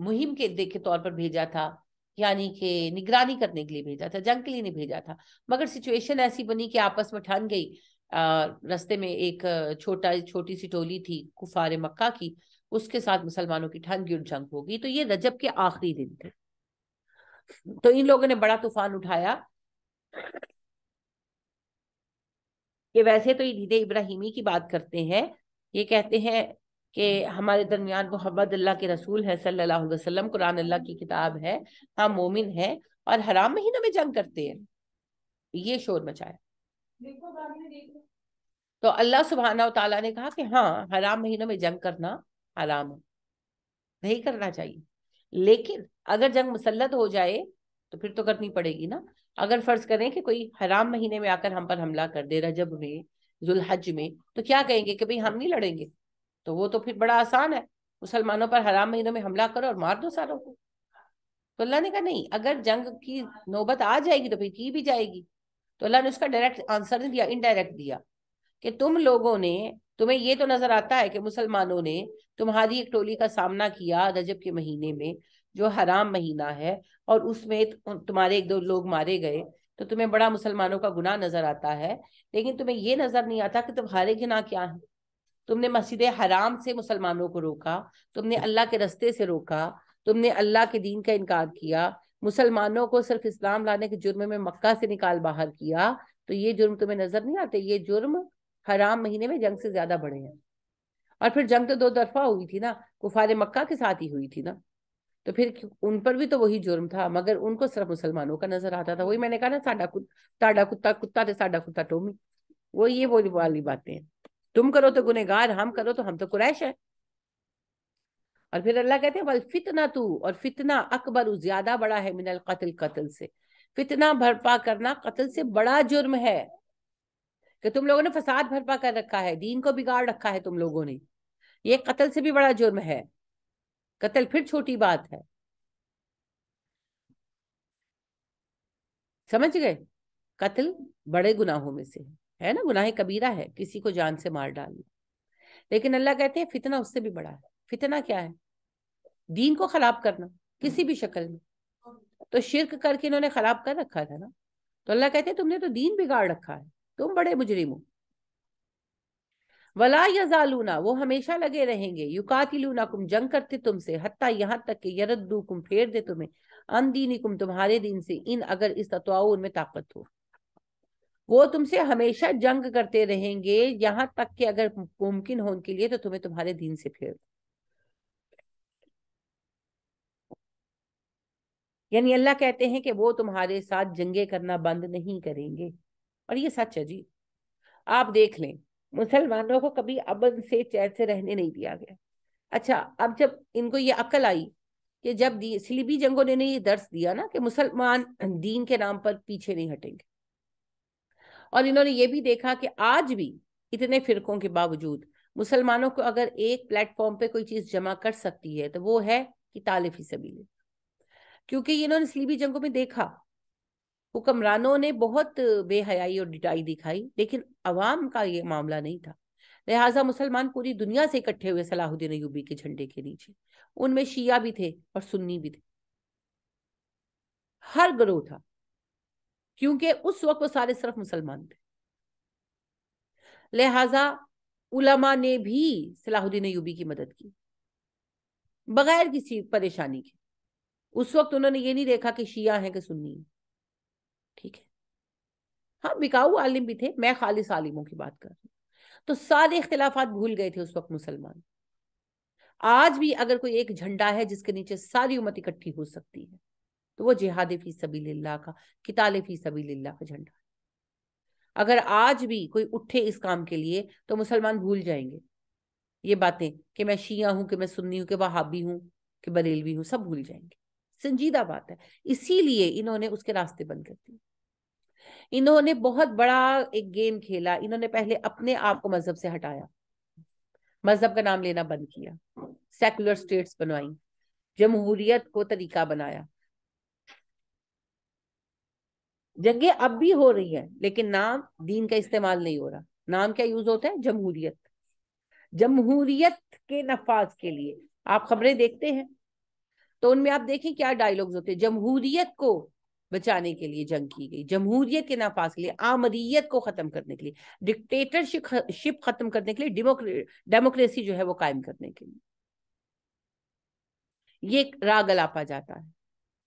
मुहिम के के तौर पर भेजा था यानी कि निगरानी करने के लिए भेजा था जंग के लिए नहीं भेजा था मगर सिचुएशन ऐसी बनी कि आपस में ठन गई रस्ते में एक छोटा छोटी सी टोली थी कुफार मक्का की उसके साथ मुसलमानों की ठन गई और जंग हो गई तो ये रजब के आखिरी दिन थे तो इन लोगों ने बड़ा तूफान उठाया कि वैसे तो दीदे इब्राहिमी की बात करते हैं ये कहते हैं कि हमारे दरमियान मोहम्मद अल्लाह के रसूल है सल्लल्लाहु अलैहि वसल्लम कुरान अल्लाह की किताब है हम मोमिन हैं और हराम महीनों में जंग करते हैं ये शोर मचाया तो अल्लाह सुबहाना तला ने कहा कि हाँ हराम महीनों में जंग करना हराम है नहीं करना चाहिए लेकिन अगर जंग मुसलत हो जाए तो फिर तो करनी पड़ेगी ना अगर फर्ज करें कि कोई हराम महीने में आकर हम पर हमला कर दे रजब में जुलहज में तो क्या कहेंगे कि भाई हम नहीं लड़ेंगे तो वो तो फिर बड़ा आसान है मुसलमानों पर हराम महीनों में हमला करो और मार दो सारों को तो अल्लाह ने कहा नहीं अगर जंग की नौबत आ जाएगी तो फिर की भी जाएगी तो अल्लाह ने उसका डायरेक्ट आंसर नहीं दिया इनडायरेक्ट दिया कि तुम लोगों ने तुम्हें ये तो नजर आता है कि मुसलमानों ने तुम्हारी एक टोली का सामना किया रजब के महीने में जो हराम महीना है और उसमें तुम्हारे एक दो लोग मारे गए तो तुम्हें बड़ा मुसलमानों का गुनाह नजर आता है लेकिन तुम्हें ये नजर नहीं आता कि तुम्हारे गुनाह क्या है तुमने मस्जिद हराम से मुसलमानों को रोका तुमने अल्लाह के रस्ते से रोका तुमने अल्लाह के दीन का इनकार किया मुसलमानों को सिर्फ इस्लाम लाने के जुर्म में मक्का से निकाल बाहर किया तो ये जुर्म तुम्हें नजर नहीं आते ये जुर्म हराम महीने में जंग से ज्यादा बढ़े हैं और फिर जंग तो दो तरफा हुई थी ना कुफार मक्का के साथ ही हुई थी ना तो फिर उन पर भी तो वही जुर्म था मगर उनको सिर्फ मुसलमानों का नजर आता था वही मैंने कहा ना साडा कुत्ता कुत्ता थे साडा कुत्ता टोमी वो ये वो वाली बातें तुम करो तो गुनेगार हम करो तो हम तो कुरैश है और फिर अल्लाह कहते हैं बल फितना तू और फितना अकबर ज्यादा बड़ा है मिनल कतल कतल से फितना भरपा करना कतल से बड़ा जुर्म है कि तुम लोगों ने फसाद भरपा कर रखा है दीन को बिगाड़ रखा है तुम लोगों ने ये कत्ल से भी बड़ा जुर्म है कत्ल फिर छोटी बात है समझ गए कत्ल बड़े गुनाहों में से है है ना गुनाह कबीरा है किसी को जान से मार डालना लेकिन अल्लाह कहते हैं फितना उससे भी बड़ा है फितना क्या है दीन को खराब करना किसी भी शक्ल में तो शिरक करके इन्होंने खराब कर रखा था ना तो अल्लाह कहते हैं तुमने तो दीन बिगाड़ रखा है तुम बड़े मुजरिम हो वला यजालूना वो हमेशा लगे रहेंगे युकातिलूना कुम जंग करते तुमसे हत्ता यहाँ तक कि यरदू कुम फेर दे तुम्हें दीनी कुम तुम्हारे दीन से इन अगर इस तत्वाओं उनमें ताकत हो वो तुमसे हमेशा जंग करते रहेंगे यहां तक कि अगर मुमकिन हो उनके लिए तो तुम्हें तुम्हारे दीन से फेर यानी अल्लाह कहते हैं कि वो तुम्हारे साथ जंगे करना बंद नहीं करेंगे और ये सच है जी आप देख लें मुसलमानों को कभी अमन से चैन से रहने नहीं दिया गया अच्छा अब जब इनको ये अकल आई कि जब दी जंगों ने ये दर्श दिया ना कि मुसलमान दीन के नाम पर पीछे नहीं हटेंगे और इन्होंने ये भी देखा कि आज भी इतने फिरकों के बावजूद मुसलमानों को अगर एक प्लेटफॉर्म पे कोई चीज जमा कर सकती है तो वो है कि तालिफी सबीले क्योंकि इन्होंने सलीबी जंगों में देखा हुक्मरानों ने बहुत बेहयाई और डिटाई दिखाई लेकिन अवाम का ये मामला नहीं था लिहाजा मुसलमान पूरी दुनिया से इकट्ठे हुए सलाहुद्दीन यूबी के झंडे के नीचे उनमें शिया भी थे और सुन्नी भी थे हर ग्रोह था क्योंकि उस वक्त वो सारे सिर्फ मुसलमान थे लिहाजा उलमा ने भी सलाहुद्दीन यूबी की मदद की बगैर किसी परेशानी के उस वक्त उन्होंने ये नहीं देखा कि शिया है कि सुन्नी है ठीक है हाँ बिकाऊ आलिम भी थे मैं खालिस आलिमों की बात कर रही तो सारे इख्तलाफात भूल गए थे उस वक्त मुसलमान आज भी अगर कोई एक झंडा है जिसके नीचे सारी उम्मत इकट्ठी हो सकती है तो वो जिहाद फी सबील्ला का किताल फी सबील्ला का झंडा अगर आज भी कोई उठे इस काम के लिए तो मुसलमान भूल जाएंगे ये बातें कि मैं शिया हूं कि मैं सुन्नी हूं कि वहाबी हूं कि बरेलवी हूं सब भूल जाएंगे संजीदा बात है इसीलिए इन्होंने उसके रास्ते बंद कर दिए इन्होंने बहुत बड़ा एक गेम खेला इन्होंने पहले अपने आप को मजहब से हटाया मजहब का नाम लेना बंद किया सेकुलर स्टेट्स बनवाई जमहूरियत को तरीका बनाया जंगे अब भी हो रही है लेकिन नाम दीन का इस्तेमाल नहीं हो रहा नाम क्या यूज होता है जमहूरियत जमहूरियत के नफाज के लिए आप खबरें देखते हैं तो उनमें आप देखें क्या डायलॉग्स होते हैं जमहूरियत को बचाने के लिए जंग की गई जमहूरियत के नफाज के लिए आमरीत को खत्म करने के लिए डिक्टेटरशिप खत्म करने के लिए डेमोक्रेसी जो है वो कायम करने के लिए ये राग अलापा जाता है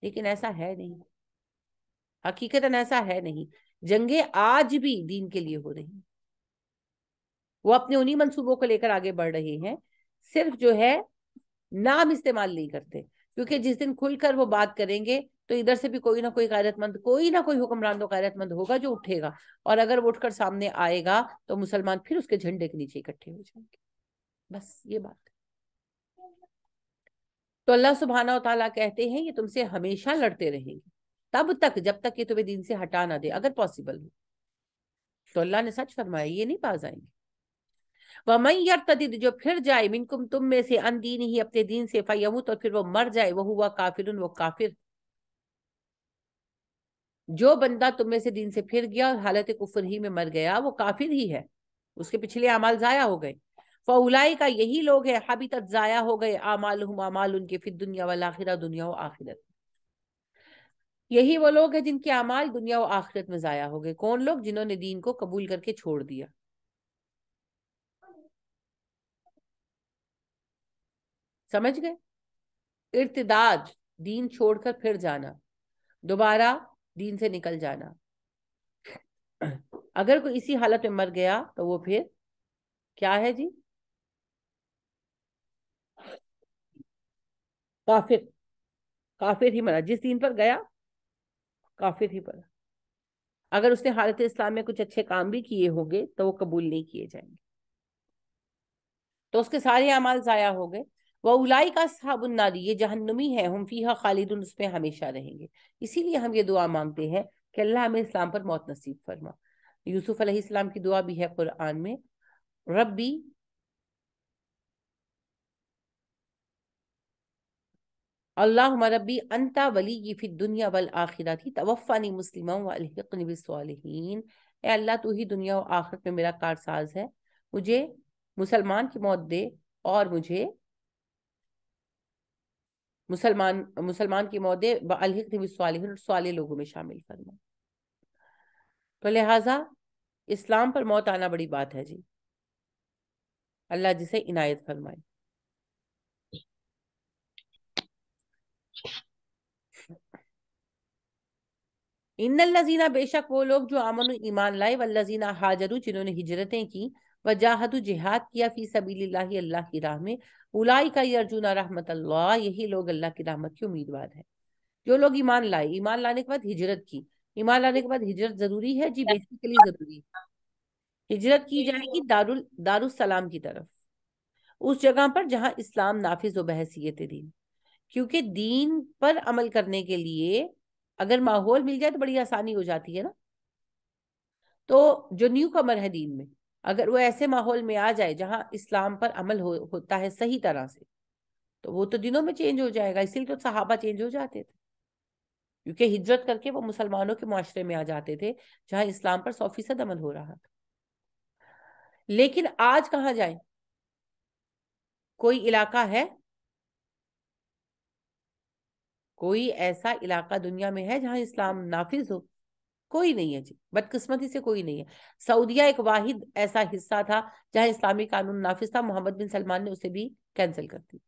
लेकिन ऐसा है नहीं हकीकतन ऐसा है नहीं जंगे आज भी दीन के लिए हो रही हैं वो अपने उन्हीं मंसूबों को लेकर आगे बढ़ रहे हैं सिर्फ जो है नाम इस्तेमाल नहीं करते क्योंकि जिस दिन खुलकर वो बात करेंगे तो इधर से भी कोई ना कोई गैरतमंद कोई ना कोई हुक्मरान तो गैरतमंद होगा जो उठेगा और अगर वो उठकर सामने आएगा तो मुसलमान फिर उसके झंडे के नीचे इकट्ठे हो जाएंगे बस ये बात तो अल्लाह सुबहाना तला कहते हैं ये तुमसे हमेशा लड़ते रहेंगे तब तक जब तक ये तुम्हें दिन से हटा ना दे अगर पॉसिबल हो तो अल्लाह ने सच फरमाया ये नहीं पा जाएंगे वह मई यदीद जो फिर जाए मिनकुम तुम में से अनदीन ही अपने दीन से फयमूत और फिर वो मर जाए वह हुआ काफिर वो काफिर जो बंदा तुम में से दीन से फिर गया और हालत कुफर ही में मर गया वो काफिर ही है उसके पिछले अमाल जाया हो गए फौलाई का यही लोग है हबी तक जाया हो गए आमाल हम आमाल उनके फिर दुनिया वाल आखिरा दुनिया व आखिरत यही वो लोग हैं जिनके अमाल दुनिया और आखिरत में जाया हो गए कौन लोग जिन्होंने दीन को कबूल करके छोड़ दिया समझ गए इर्तदाज दीन छोड़कर फिर जाना दोबारा दीन से निकल जाना (clears throat) अगर कोई इसी हालत में मर गया तो वो फिर क्या है जी काफिर काफिर ही मरा जिस दिन पर गया काफिर ही पड़ा अगर उसने हालत इस्लाम में कुछ अच्छे काम भी किए होंगे तो वो कबूल नहीं किए जाएंगे तो उसके सारे अमाल ज़ाया हो गए वह उलाई का साबुन्नारी ये जहनुमी है हम फ़ीहा खालिद उसमें हमेशा रहेंगे इसीलिए हम ये दुआ मांगते हैं कि अल्लाह हमें इस्लाम पर मौत नसीब फरमा यूसुफ अलैहिस्सलाम की दुआ भी है कुरान में रब्बी अल्लाह रबी अंता वली ये फिर दुनिया वल आखिरा थी तवफ़ानी मुस्लिम वालहन ए अल्लाह तू ही दुनिया और आखिरत में मेरा कारसाज है मुझे मुसलमान की मौत दे और मुझे मुसलमान मुसलमान की मौत दे अलहन और साले लोगों में शामिल फरमा तो लिहाजा इस्लाम पर मौत आना बड़ी बात है जी अल्लाह जिसे इनायत फरमाए इन लजीना बेशक वो लोग जो अमन ईमान लाए वल्लजीना हाजरू जिन्होंने हिजरतें की व जाहद जिहाद किया फी सबी अल्लाह की राह में उलाई का ये अर्जुना रहमत अल्लाह यही लोग अल्लाह की रहमत की उम्मीदवार है जो लोग ईमान लाए ईमान लाने के बाद हिजरत की ईमान लाने के बाद हिजरत जरूरी है जी बेसिकली जरूरी है हिजरत की जाएगी दारुल दारुसलाम की तरफ उस जगह पर जहां इस्लाम नाफिज व बहसीत दीन क्योंकि दीन पर अमल करने के लिए अगर माहौल मिल जाए तो बड़ी आसानी हो जाती है ना तो जो न्यू कमर है दीन में अगर वो ऐसे माहौल में आ जाए जहां इस्लाम पर अमल हो, होता है सही तरह से तो वो तो दिनों में चेंज हो जाएगा इसीलिए तो सहाबा चेंज हो जाते थे क्योंकि हिजरत करके वो मुसलमानों के माशरे में आ जाते थे जहां इस्लाम पर सौ फीसद अमल हो रहा था लेकिन आज कहाँ जाए कोई इलाका है कोई ऐसा इलाका दुनिया में है जहां इस्लाम नाफिज हो कोई नहीं है जी बदकिस्मती से कोई नहीं है सऊदिया एक वाहिद ऐसा हिस्सा था जहां इस्लामी कानून नाफिज था मोहम्मद बिन सलमान ने उसे भी कैंसिल कर दिया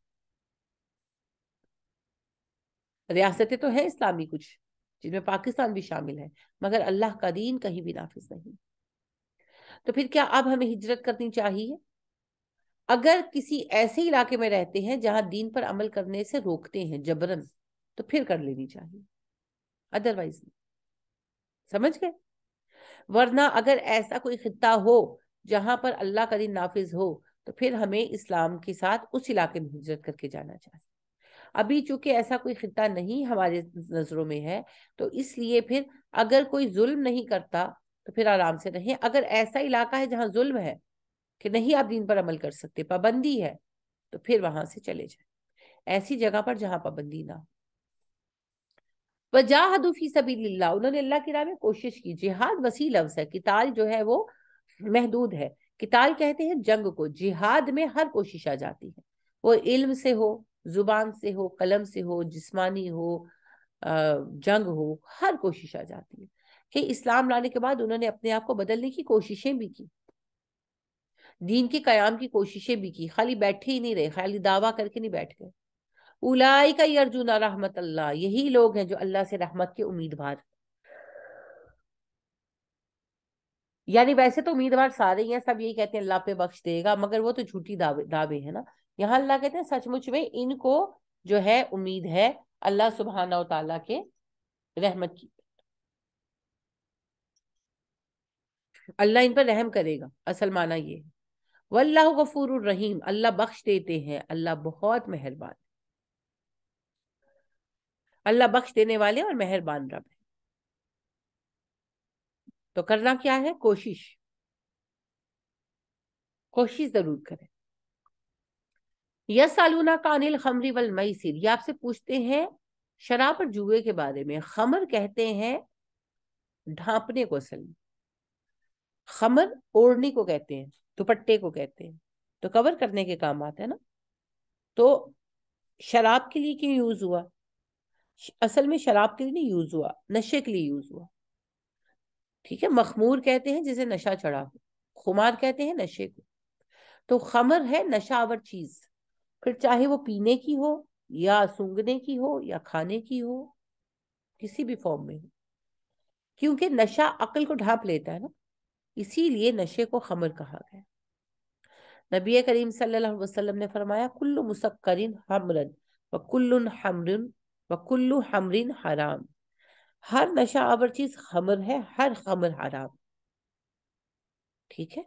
रियासतें तो है इस्लामी कुछ जिनमें पाकिस्तान भी शामिल है मगर अल्लाह का दीन कहीं भी नाफिज नहीं तो फिर क्या अब हमें हिजरत करनी चाहिए अगर किसी ऐसे इलाके में रहते हैं जहां दीन पर अमल करने से रोकते हैं जबरन तो फिर कर लेनी चाहिए अदरवाइज समझ गए वरना अगर ऐसा कोई खत्ता हो जहां पर अल्लाह दिन नाफिज हो तो फिर हमें इस्लाम के साथ उस इलाके में हिजरत करके जाना चाहिए अभी चूंकि ऐसा कोई खिता नहीं हमारे नजरों में है तो इसलिए फिर अगर कोई जुल्म नहीं करता तो फिर आराम से रहें अगर ऐसा इलाका है जहां जुल्म है कि नहीं आप दिन पर अमल कर सकते पाबंदी है तो फिर वहां से चले जाए ऐसी जगह पर जहां पाबंदी ना हो वजाहदुफी सबी उन्होंने अल्लाह की राह में कोशिश की जिहाद वसी लफ्ज है किताल जो है वो महदूद है किताल कहते हैं जंग को जिहाद में हर कोशिश आ जाती है वो इल्म से हो जुबान से हो कलम से हो जिस्मानी हो जंग हो हर कोशिश आ जाती है कि इस्लाम लाने के बाद उन्होंने अपने आप को बदलने की कोशिशें भी की दीन के कयाम की कोशिशें भी की खाली बैठे ही नहीं रहे खाली दावा करके नहीं बैठ गए उलाई का अर्जुना रहमत अल्लाह यही लोग हैं जो अल्लाह से रहमत के उम्मीदवार यानी वैसे तो उम्मीदवार सारे ही हैं सब यही कहते हैं अल्लाह पे बख्श देगा मगर वो तो झूठी दावे दावे है ना यहाँ अल्लाह कहते हैं सचमुच में इनको जो है उम्मीद है अल्लाह सुबहाना तला के रहमत की अल्लाह इन पर रहम करेगा असल माना ये वल्लाह गफूर रहीम अल्लाह बख्श देते हैं अल्लाह बहुत मेहरबान अल्लाह बख्श देने वाले और मेहरबान रब है तो करना क्या है कोशिश कोशिश जरूर करें यह कानिल खमरी वल मैसिर ये आपसे पूछते हैं शराब और जुए के बारे में खमर कहते हैं ढांपने को असल में खमर ओढ़ने को कहते हैं दुपट्टे को कहते हैं तो कवर करने के काम आते हैं ना तो शराब के लिए क्यों यूज हुआ असल में शराब के लिए नहीं यूज हुआ नशे के लिए यूज हुआ ठीक है मखमूर कहते हैं जिसे नशा चढ़ा हो खुमार कहते हैं नशे को तो खमर है नशावर चीज फिर चाहे वो पीने की हो या सूंघने की हो या खाने की हो किसी भी फॉर्म में हो क्योंकि नशा अकल को ढांप लेता है ना इसीलिए नशे को खमर कहा गया नबी करीम सल्लल्लाहु अलैहि वसल्लम ने फरमाया कुल्लु मुसक्करिन हमरन व कुल्लुन हमरन वकुल्लू हमरिन हराम हर नशा आवर चीज खमर है हर खमर हराम ठीक है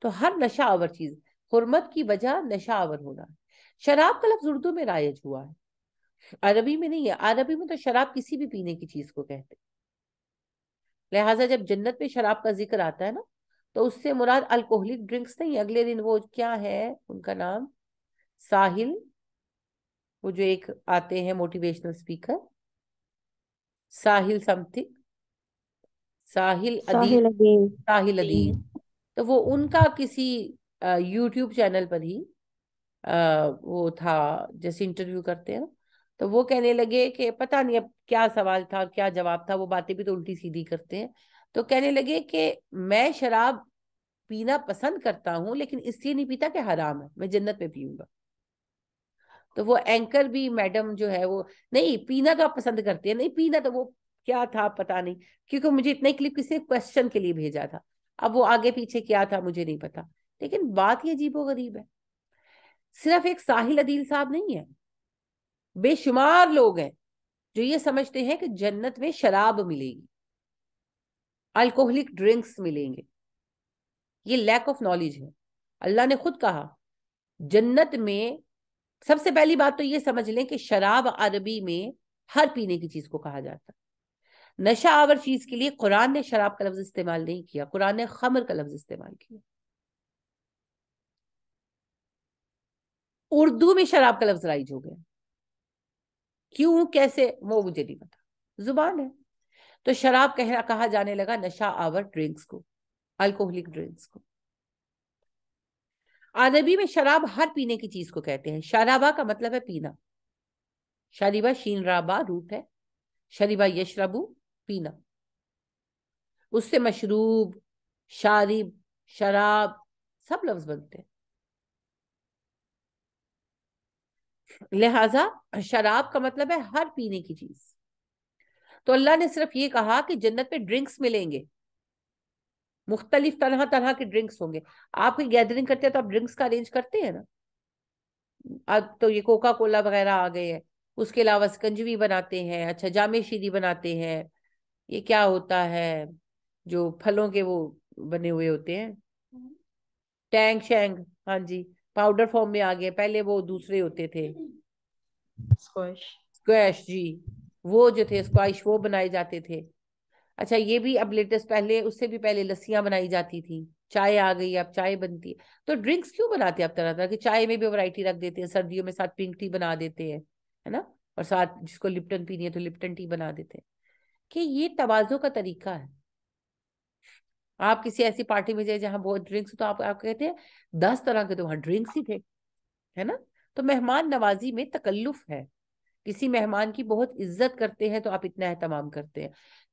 तो हर नशा आवर चीज हुरमत की वजह नशा आवर होना शराब का लफ्ज उर्दू में रायज हुआ है अरबी में नहीं है अरबी में तो शराब किसी भी पीने की चीज को कहते लिहाजा जब जन्नत में शराब का जिक्र आता है ना तो उससे मुराद अल्कोहलिक ड्रिंक्स नहीं अगले दिन वो क्या है उनका नाम साहिल वो जो एक आते हैं motivational speaker Sahil something Sahil Adeem Sahil Adeem तो वो उनका किसी यूट्यूब चैनल पर ही आ, वो था जैसे इंटरव्यू करते हैं तो वो कहने लगे कि पता नहीं अब क्या सवाल था क्या जवाब था वो बातें भी तो उल्टी सीधी करते हैं तो कहने लगे कि मैं शराब पीना पसंद करता हूँ लेकिन इसलिए नहीं पीता कि हराम है मैं जन्नत में पीऊंगा तो वो एंकर भी मैडम जो है वो नहीं पीना तो आप पसंद करती है नहीं पीना तो वो क्या था पता नहीं क्योंकि मुझे इतने क्लिप किसी क्वेश्चन के लिए भेजा था अब वो आगे पीछे क्या था मुझे नहीं पता लेकिन बात ही अजीबो गरीब है सिर्फ एक साहिल अदील साहब नहीं है बेशुमार लोग हैं जो ये समझते हैं कि जन्नत में शराब मिलेगी अल्कोहलिक ड्रिंक्स मिलेंगे ये लैक ऑफ नॉलेज है अल्लाह ने खुद कहा जन्नत में सबसे पहली बात तो ये समझ लें कि शराब अरबी में हर पीने की चीज को कहा जाता है नशा आवर चीज के लिए कुरान ने शराब का लफ्ज इस्तेमाल नहीं किया कुरान ने खमर का लफ्ज इस्तेमाल किया उर्दू में शराब का लफ्ज राइज हो गया क्यों कैसे वो मुझे नहीं पता जुबान है तो शराब कहना कहा जाने लगा नशा आवर ड्रिंक्स को अल्कोहलिक ड्रिंक्स को अरबी में शराब हर पीने की चीज को कहते हैं शराबा का मतलब है पीना शरीबा शीनराबा रूट है शरीबा यशरबू पीना उससे मशरूब शारिब शराब सब लफ्ज बनते हैं लिहाजा शराब का मतलब है हर पीने की चीज तो अल्लाह ने सिर्फ ये कहा कि जन्नत में ड्रिंक्स मिलेंगे मुख्तलिफ तरह तरह के ड्रिंक्स होंगे आप कोई गैदरिंग करते हैं तो आप ड्रिंक्स का अरेंज करते हैं ना अब तो ये कोका कोला वगैरह आ गए हैं उसके अलावा सिकंजवी बनाते हैं अच्छा जामे शीरी बनाते हैं ये क्या होता है जो फलों के वो बने हुए होते हैं टैंग शैंग हाँ जी पाउडर फॉर्म में आ गए पहले वो दूसरे होते थे स्क्वैश स्क्वैश जी वो जो थे स्क्वाश वो बनाए जाते थे अच्छा ये भी अब लेटेस्ट पहले उससे भी पहले लस्सियां बनाई जाती थी चाय आ गई अब चाय बनती है तो ड्रिंक्स क्यों बनाते हैं आप तरह तरह की चाय में भी वैरायटी रख देते हैं सर्दियों में साथ पिंक टी बना देते हैं है ना और साथ जिसको लिप्टन पीनी है तो लिप्टन टी बना देते हैं कि ये तवाजो का तरीका है आप किसी ऐसी पार्टी में जाए जहाँ बहुत ड्रिंक्स तो आप आप कहते हैं दस तरह के तो वहां ड्रिंक्स ही थे है ना तो मेहमान नवाजी में तकल्लुफ है किसी मेहमान की बहुत इज्जत करते हैं तो आप इतना एहतमाम करते हैं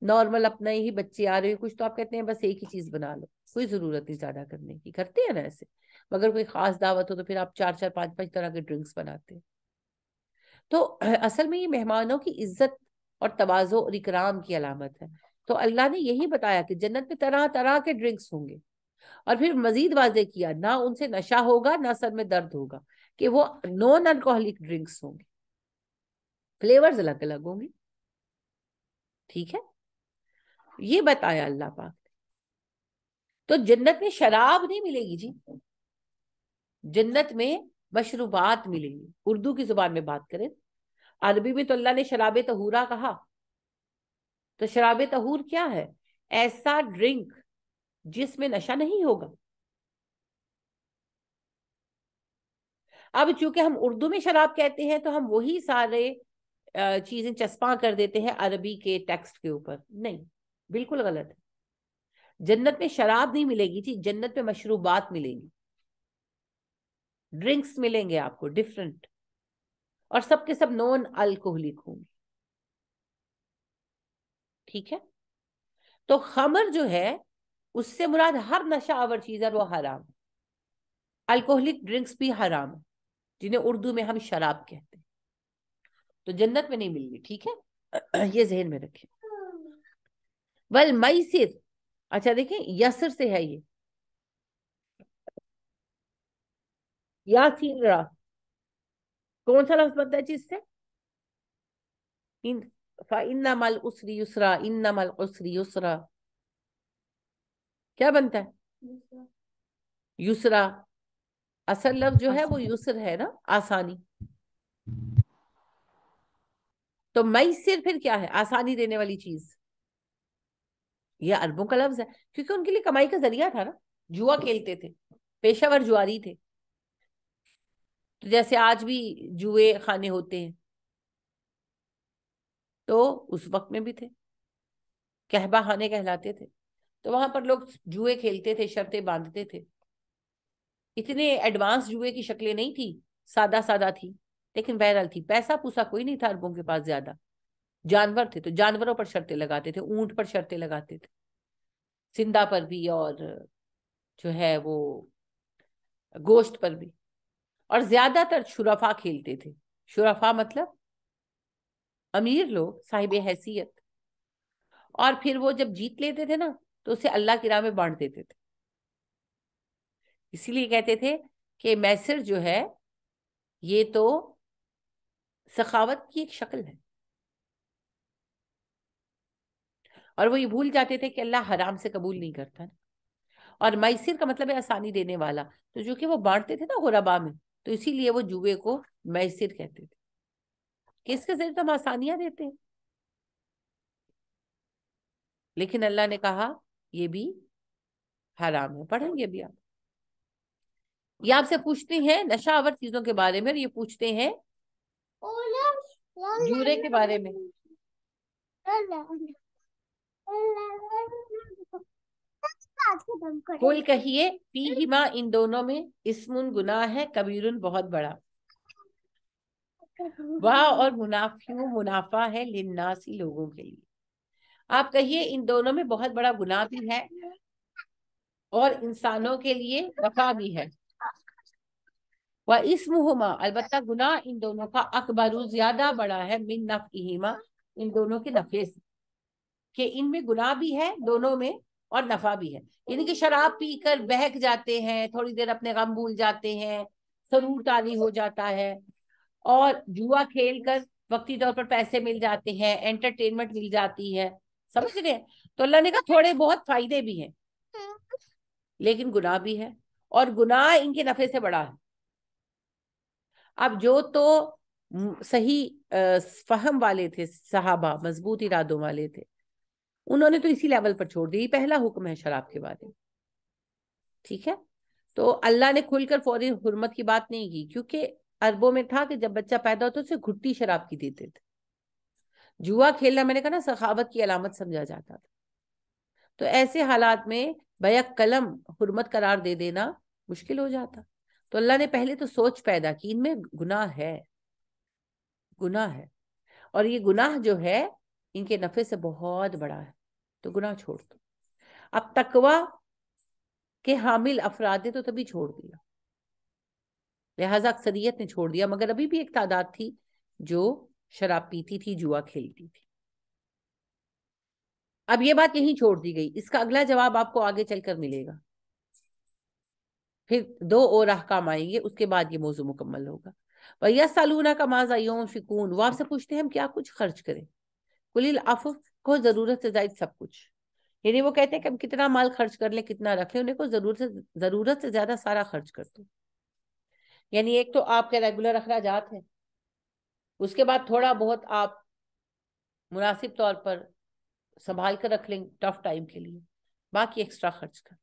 नॉर्मल अपने ही बच्चे आ रहे हो कुछ तो आप कहते हैं बस एक ही चीज बना लो कोई जरूरत नहीं ज्यादा करने की करते हैं ना ऐसे मगर कोई खास दावत हो तो फिर आप चार चार पांच पांच तरह के ड्रिंक्स बनाते हैं तो (clears throat) असल में ये मेहमानों की इज्जत और तवाजो और इकराम की अलामत है तो अल्लाह ने यही बताया कि जन्नत में तरह तरह के ड्रिंक्स होंगे और फिर मजीद वाजे किया ना उनसे नशा होगा ना सर में दर्द होगा कि वो नॉन अल्कोहलिक ड्रिंक्स होंगे फ्लेवर्स अलग अलग होंगे ठीक है ये बताया अल्लाह पाक तो जन्नत में शराब नहीं मिलेगी जी जन्नत में मशरूबात मिलेगी उर्दू की जुबान में बात करें तो। अरबी में तो अल्लाह ने शराब तहूरा कहा तो शराब तहूर क्या है ऐसा ड्रिंक जिसमें नशा नहीं होगा अब चूंकि हम उर्दू में शराब कहते हैं तो हम वही सारे चीजें चस्पा कर देते हैं अरबी के टेक्स्ट के ऊपर नहीं बिल्कुल गलत है जन्नत में शराब नहीं मिलेगी जी जन्नत में मशरूबात मिलेंगी ड्रिंक्स मिलेंगे आपको डिफरेंट और सबके सब नॉन अल्कोहलिक होंगे ठीक है तो खमर जो है उससे मुराद हर नशा आवर चीज है वो हराम है अल्कोहलिक ड्रिंक्स भी हराम है जिन्हें उर्दू में हम शराब कहते हैं तो जन्नत में नहीं मिलनी ठीक है ये जहन में रखे वल मैसिर अच्छा देखें यसर से है ये या सीन रा कौन सा लफ्ज बनता है से इन इन्ना मल उसरी युसरा इन्ना मल उसरी उसरा क्या बनता है युसरा। असल लफ्ज जो है वो युसर है ना आसानी तो मई फिर क्या है आसानी देने वाली चीज यह अरबों का लफ्ज है क्योंकि उनके लिए कमाई का जरिया था ना जुआ खेलते थे पेशावर जुआरी थे तो जैसे आज भी जुए खाने होते हैं तो उस वक्त में भी थे कहबा खाने कहलाते थे तो वहां पर लोग जुए खेलते थे शर्तें बांधते थे इतने एडवांस जुए की शक्लें नहीं थी सादा सादा थी लेकिन बहरहाल थी पैसा पूसा कोई नहीं था अरबों के पास ज्यादा जानवर थे तो जानवरों पर शर्तें लगाते थे ऊंट पर शर्तें लगाते थे सिंधा पर भी और जो है वो गोश्त पर भी और ज्यादातर शुराफा खेलते थे शुराफा मतलब अमीर लोग साहिब हैसियत और फिर वो जब जीत लेते थे ना तो उसे अल्लाह की राह में बांट देते थे इसीलिए कहते थे कि मैसर जो है ये तो सखावत की एक शक्ल है और वो ये भूल जाते थे कि अल्लाह हराम से कबूल नहीं करता ना और मैसिर का मतलब है आसानी देने वाला तो जो कि वो बांटते थे ना गुराबा में तो इसीलिए वो जुए को मैसर कहते थे किसके जरिए तो हम आसानियां देते हैं लेकिन अल्लाह ने कहा ये भी हराम है पढ़ेंगे भी आप ये आपसे पूछते हैं नशावर चीजों के बारे में और ये पूछते हैं जूरे के बारे में कुल कहिए पीहिमा इन दोनों में इसमुन गुना है कबीरुन बहुत बड़ा वाह और मुनाफियो मुनाफा है लिन्नासी लोगों के लिए आप कहिए इन दोनों में बहुत बड़ा गुनाह भी है और इंसानों के लिए वफा भी है व इसमुहमा अलबत् गुना इन दोनों का अकबरू ज्यादा बड़ा है मिन नफ़ीमा इन दोनों के नफ़े से कि इनमें गुना भी है दोनों में और नफा भी है यानी कि शराब पीकर बहक जाते हैं थोड़ी देर अपने गम भूल जाते हैं सरूर तारी हो जाता है और जुआ खेल कर वक्ती तौर पर पैसे मिल जाते हैं एंटरटेनमेंट मिल जाती है समझ रहे हैं तो अल्लाह ने कहा थोड़े बहुत फायदे भी हैं लेकिन गुनाह भी है और गुनाह इनके नफे से बड़ा है अब जो तो सही फहम वाले थे सहाबा मजबूत इरादों वाले थे उन्होंने तो इसी लेवल पर छोड़ दिया पहला हुक्म है शराब के बारे में ठीक है तो अल्लाह ने खुलकर फौरी हुरमत की बात नहीं की क्योंकि अरबों में था कि जब बच्चा पैदा होता उसे घुट्टी शराब की देते थे जुआ खेलना मैंने कहा ना सखावत की अलामत समझा जाता था तो ऐसे हालात में बया कलम हुरमत करार दे देना मुश्किल हो जाता तो अल्लाह ने पहले तो सोच पैदा की इनमें गुनाह है गुनाह है और ये गुनाह जो है इनके नफे से बहुत बड़ा है तो गुनाह छोड़ दो अब तकवा के हामिल अफराद ने तो तभी छोड़ दिया लिहाजा अक्सरियत ने छोड़ दिया मगर अभी भी एक तादाद थी जो शराब पीती थी जुआ खेलती थी अब ये बात यहीं छोड़ दी गई इसका अगला जवाब आपको आगे चलकर मिलेगा फिर दो और अहकाम आएंगे उसके बाद ये मौजू मुकम्मल होगा भैया सालूना का माजा यौन फिकून वो आपसे पूछते हैं हम क्या कुछ खर्च करें कुलिल आफफ को ज़रूरत से जायद सब कुछ यानी वो कहते हैं कि हम कितना माल खर्च कर लें कितना रखें उन्हें को ज़रूरत से ज़रूरत से ज़्यादा सारा खर्च कर दो यानी एक तो आपके रेगुलर अखराजात हैं उसके बाद थोड़ा बहुत आप मुनासिब तौर पर संभाल कर रख लें टफ टाइम के लिए बाकी एक्स्ट्रा खर्च कर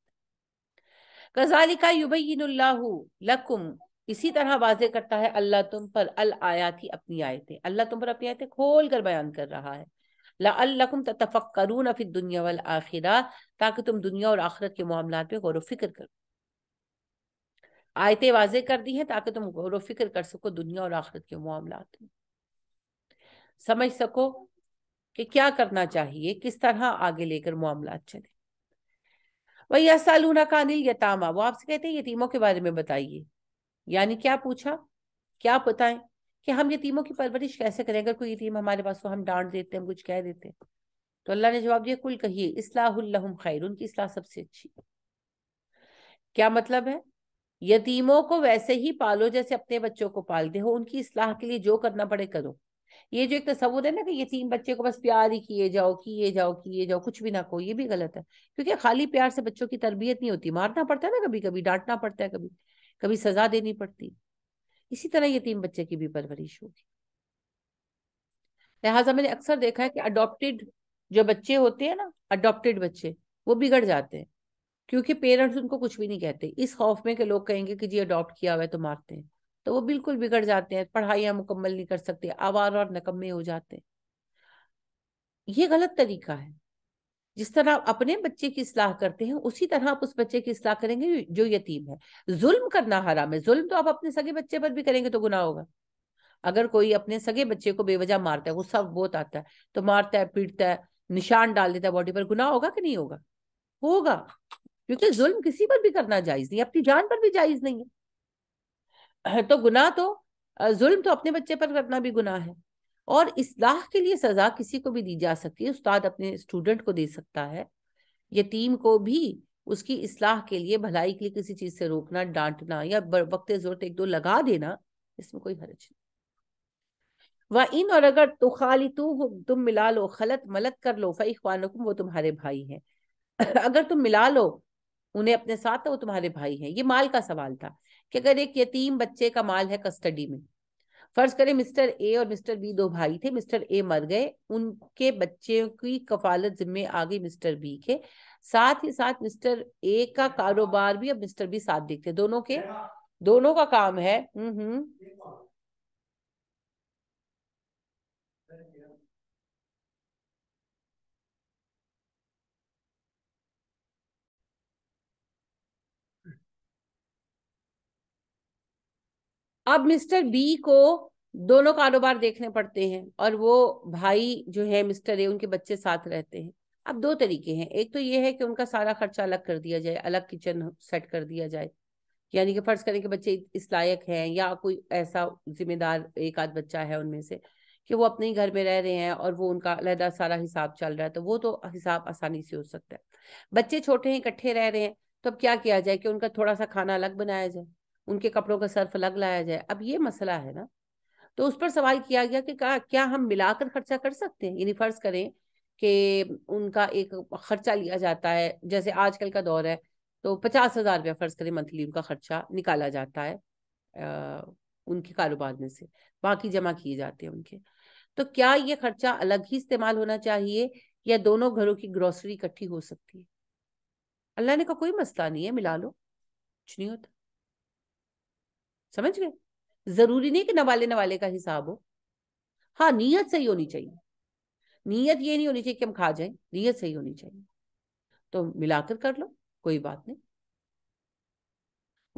कजालिका युबैनल्लाहू लकुम इसी तरह वाजे करता है अल्लाह तुम पर अल आयाती अपनी आयतें अल्लाह तुम पर अपनी आयतें खोल कर बयान कर रहा है लकुम तफक्रून फिर दुनिया वाल आखिरा ताकि तुम दुनिया और आखिरत के मामला पे गौर फिक्र करो आयतें वाजे कर दी हैं ताकि तुम गौर फिक्र कर सको दुनिया और आखिरत के मामला में समझ सको कि क्या करना चाहिए किस तरह आगे लेकर मामला चले वही यसालूना कानिल यतामा वो आपसे कहते हैं यतीमों के बारे में बताइए यानी क्या पूछा क्या बताएं कि हम यतीमों की परवरिश कैसे करें अगर कोई यतीम हमारे पास हो हम डांट देते हैं कुछ कह देते हैं तो अल्लाह ने जवाब दिया कुल कहिए इसलाह खैर उनकी इसलाह सबसे अच्छी क्या मतलब है यतीमों को वैसे ही पालो जैसे अपने बच्चों को पालते हो उनकी इसलाह के लिए जो करना पड़े करो ये जो एक तस्वुर है ना कि यतीम बच्चे को बस प्यार ही किए जाओ किए जाओ किए जाओ कुछ भी ना कहो ये भी गलत है क्योंकि खाली प्यार से बच्चों की तरबियत नहीं होती मारना पड़ता है ना कभी कभी डांटना पड़ता है कभी कभी सजा देनी पड़ती इसी तरह यतीम बच्चे की भी परवरिश होगी लिहाजा मैंने अक्सर देखा है कि अडोप्टेड जो बच्चे होते हैं ना अडोप्टेड बच्चे वो बिगड़ जाते हैं क्योंकि पेरेंट्स उनको कुछ भी नहीं कहते इस खौफ में कि लोग कहेंगे कि जी अडॉप्ट किया हुआ है तो मारते हैं तो वो बिल्कुल बिगड़ जाते हैं पढ़ाइयाँ मुकम्मल नहीं कर सकते आवार और नकम्मे हो जाते हैं ये गलत तरीका है जिस तरह आप अपने बच्चे की इसलाह करते हैं उसी तरह आप उस बच्चे की इसलाह करेंगे जो यतीम है जुल्म करना हराम है जुल्म तो आप अपने सगे बच्चे पर भी करेंगे तो गुना होगा अगर कोई अपने सगे बच्चे को बेवजह मारता है गुस्सा बहुत आता है तो मारता है पीटता है निशान डाल देता है बॉडी पर गुना होगा कि नहीं होगा होगा क्योंकि जुल्म किसी पर भी करना जायज नहीं अपनी जान पर भी जायज नहीं है तो गुनाह तो जुल्म तो अपने बच्चे पर करना भी गुनाह है और इसलाह के लिए सजा किसी को भी दी जा सकती है उस्ताद अपने स्टूडेंट को दे सकता है यतीम को भी उसकी इसलाह के लिए भलाई के लिए किसी चीज से रोकना डांटना या वक्त जरूरत एक दो लगा देना इसमें कोई हर्ज नहीं वह इन और अगर तो खाली तू तुम मिला लो खलत मलत कर लो फई वो तुम्हारे भाई हैं अगर तुम मिला लो उन्हें अपने साथ तो वो तुम्हारे भाई हैं ये माल का सवाल था कि अगर एक यतीम बच्चे का माल है कस्टडी में फर्ज करें मिस्टर ए और मिस्टर बी दो भाई थे मिस्टर ए मर गए उनके बच्चे की कफालत जिम्मे आ गई मिस्टर बी के साथ ही साथ मिस्टर ए का कारोबार भी अब मिस्टर बी साथ देखते दोनों के दोनों का काम है हम्म हम्म अब मिस्टर बी को दोनों कारोबार देखने पड़ते हैं और वो भाई जो है मिस्टर ए उनके बच्चे साथ रहते हैं अब दो तरीके हैं एक तो ये है कि उनका सारा खर्चा अलग कर दिया जाए अलग किचन सेट कर दिया जाए यानी कि फर्ज करें कि बच्चे इस लायक हैं या कोई ऐसा जिम्मेदार एक आध बच्चा है उनमें से कि वो अपने ही घर में रह रहे हैं और वो उनका अलहदा सारा हिसाब चल रहा है तो वो तो हिसाब आसानी से हो सकता है बच्चे छोटे हैं इकट्ठे रह रहे हैं तो अब क्या किया जाए कि उनका थोड़ा सा खाना अलग बनाया जाए उनके कपड़ों का सर्फ अलग लाया जाए अब ये मसला है ना तो उस पर सवाल किया गया कि क्या क्या हम मिलाकर खर्चा कर सकते हैं यानी फर्ज करें कि उनका एक खर्चा लिया जाता है जैसे आजकल का दौर है तो पचास हजार रुपया फर्ज करें मंथली उनका खर्चा निकाला जाता है आ, उनके कारोबार में से बाकी जमा किए जाते हैं उनके तो क्या ये खर्चा अलग ही इस्तेमाल होना चाहिए या दोनों घरों की ग्रोसरी इकट्ठी हो सकती है अल्लाह ने कहा कोई मसला नहीं है मिला लो कुछ नहीं होता समझ गए जरूरी नहीं कि नवाले नवाले का हिसाब हो हाँ नीयत सही होनी चाहिए नीयत ये नहीं होनी चाहिए कि हम खा जाए नीयत सही होनी चाहिए तो मिलाकर कर लो कोई बात नहीं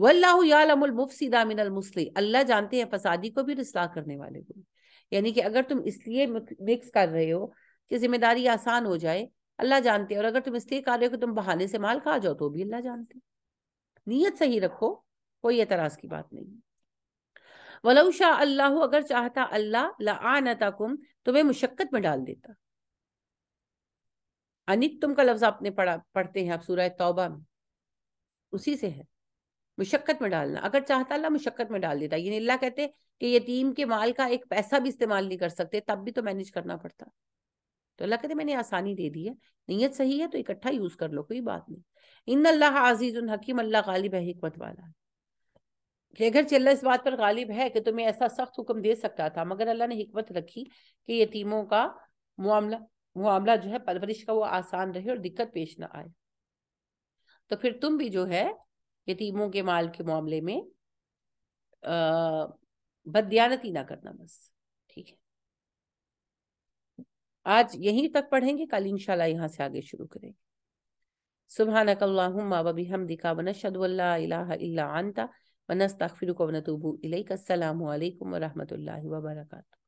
वल्लाफसीदा मिनल मुस्लिम अल्लाह जानते हैं फसादी को भी रिसला करने वाले को यानी कि अगर तुम इसलिए मिक्स कर रहे हो कि जिम्मेदारी आसान हो जाए अल्लाह जानते हैं और अगर तुम इसलिए कर रहे हो कि तुम बहाने से माल खा जाओ तो भी अल्लाह जानते नीयत सही रखो कोई एतराज की बात नहीं वलऊ शाह अल्लाह अगर चाहता अल्लाह लानताकुम तुम्हें मुशक्कत में डाल देता अनित तुम का लफ्ज आपने पढ़ा पढ़ते हैं आप सूरह तौबा में उसी से है मुशक्कत में डालना अगर चाहता अल्लाह मुशक्कत में डाल देता यानी अल्लाह कहते कि यतीम के माल का एक पैसा भी इस्तेमाल नहीं कर सकते तब भी तो मैनेज करना पड़ता तो अल्लाह कहते मैंने आसानी दे दी है नीयत सही है तो इकट्ठा यूज कर लो कोई बात नहीं इन अल्लाह आजीज उन हकीम अल्लाह गालिब है हिकमत वाला अगर चिल्ला इस बात पर गालिब है कि तुम्हें ऐसा सख्त हुक्म दे सकता था मगर अल्लाह ने हिकमत रखी कि यतीमों का मामला मामला जो है परवरिश का वो आसान रहे और दिक्कत पेश ना आए तो फिर तुम भी जो है यतीमों के माल के मामले में अः बदयानती ना करना बस ठीक है आज यहीं तक पढ़ेंगे कल इंशाल्लाह यहाँ से आगे शुरू करेंगे सुबह अल्लाहुम्मा व बिहमदिका व नशहदु इलाहा इल्ला अंता ونستغفرك ونتوب إليك السلام عليكم ورحمة الله وبركاته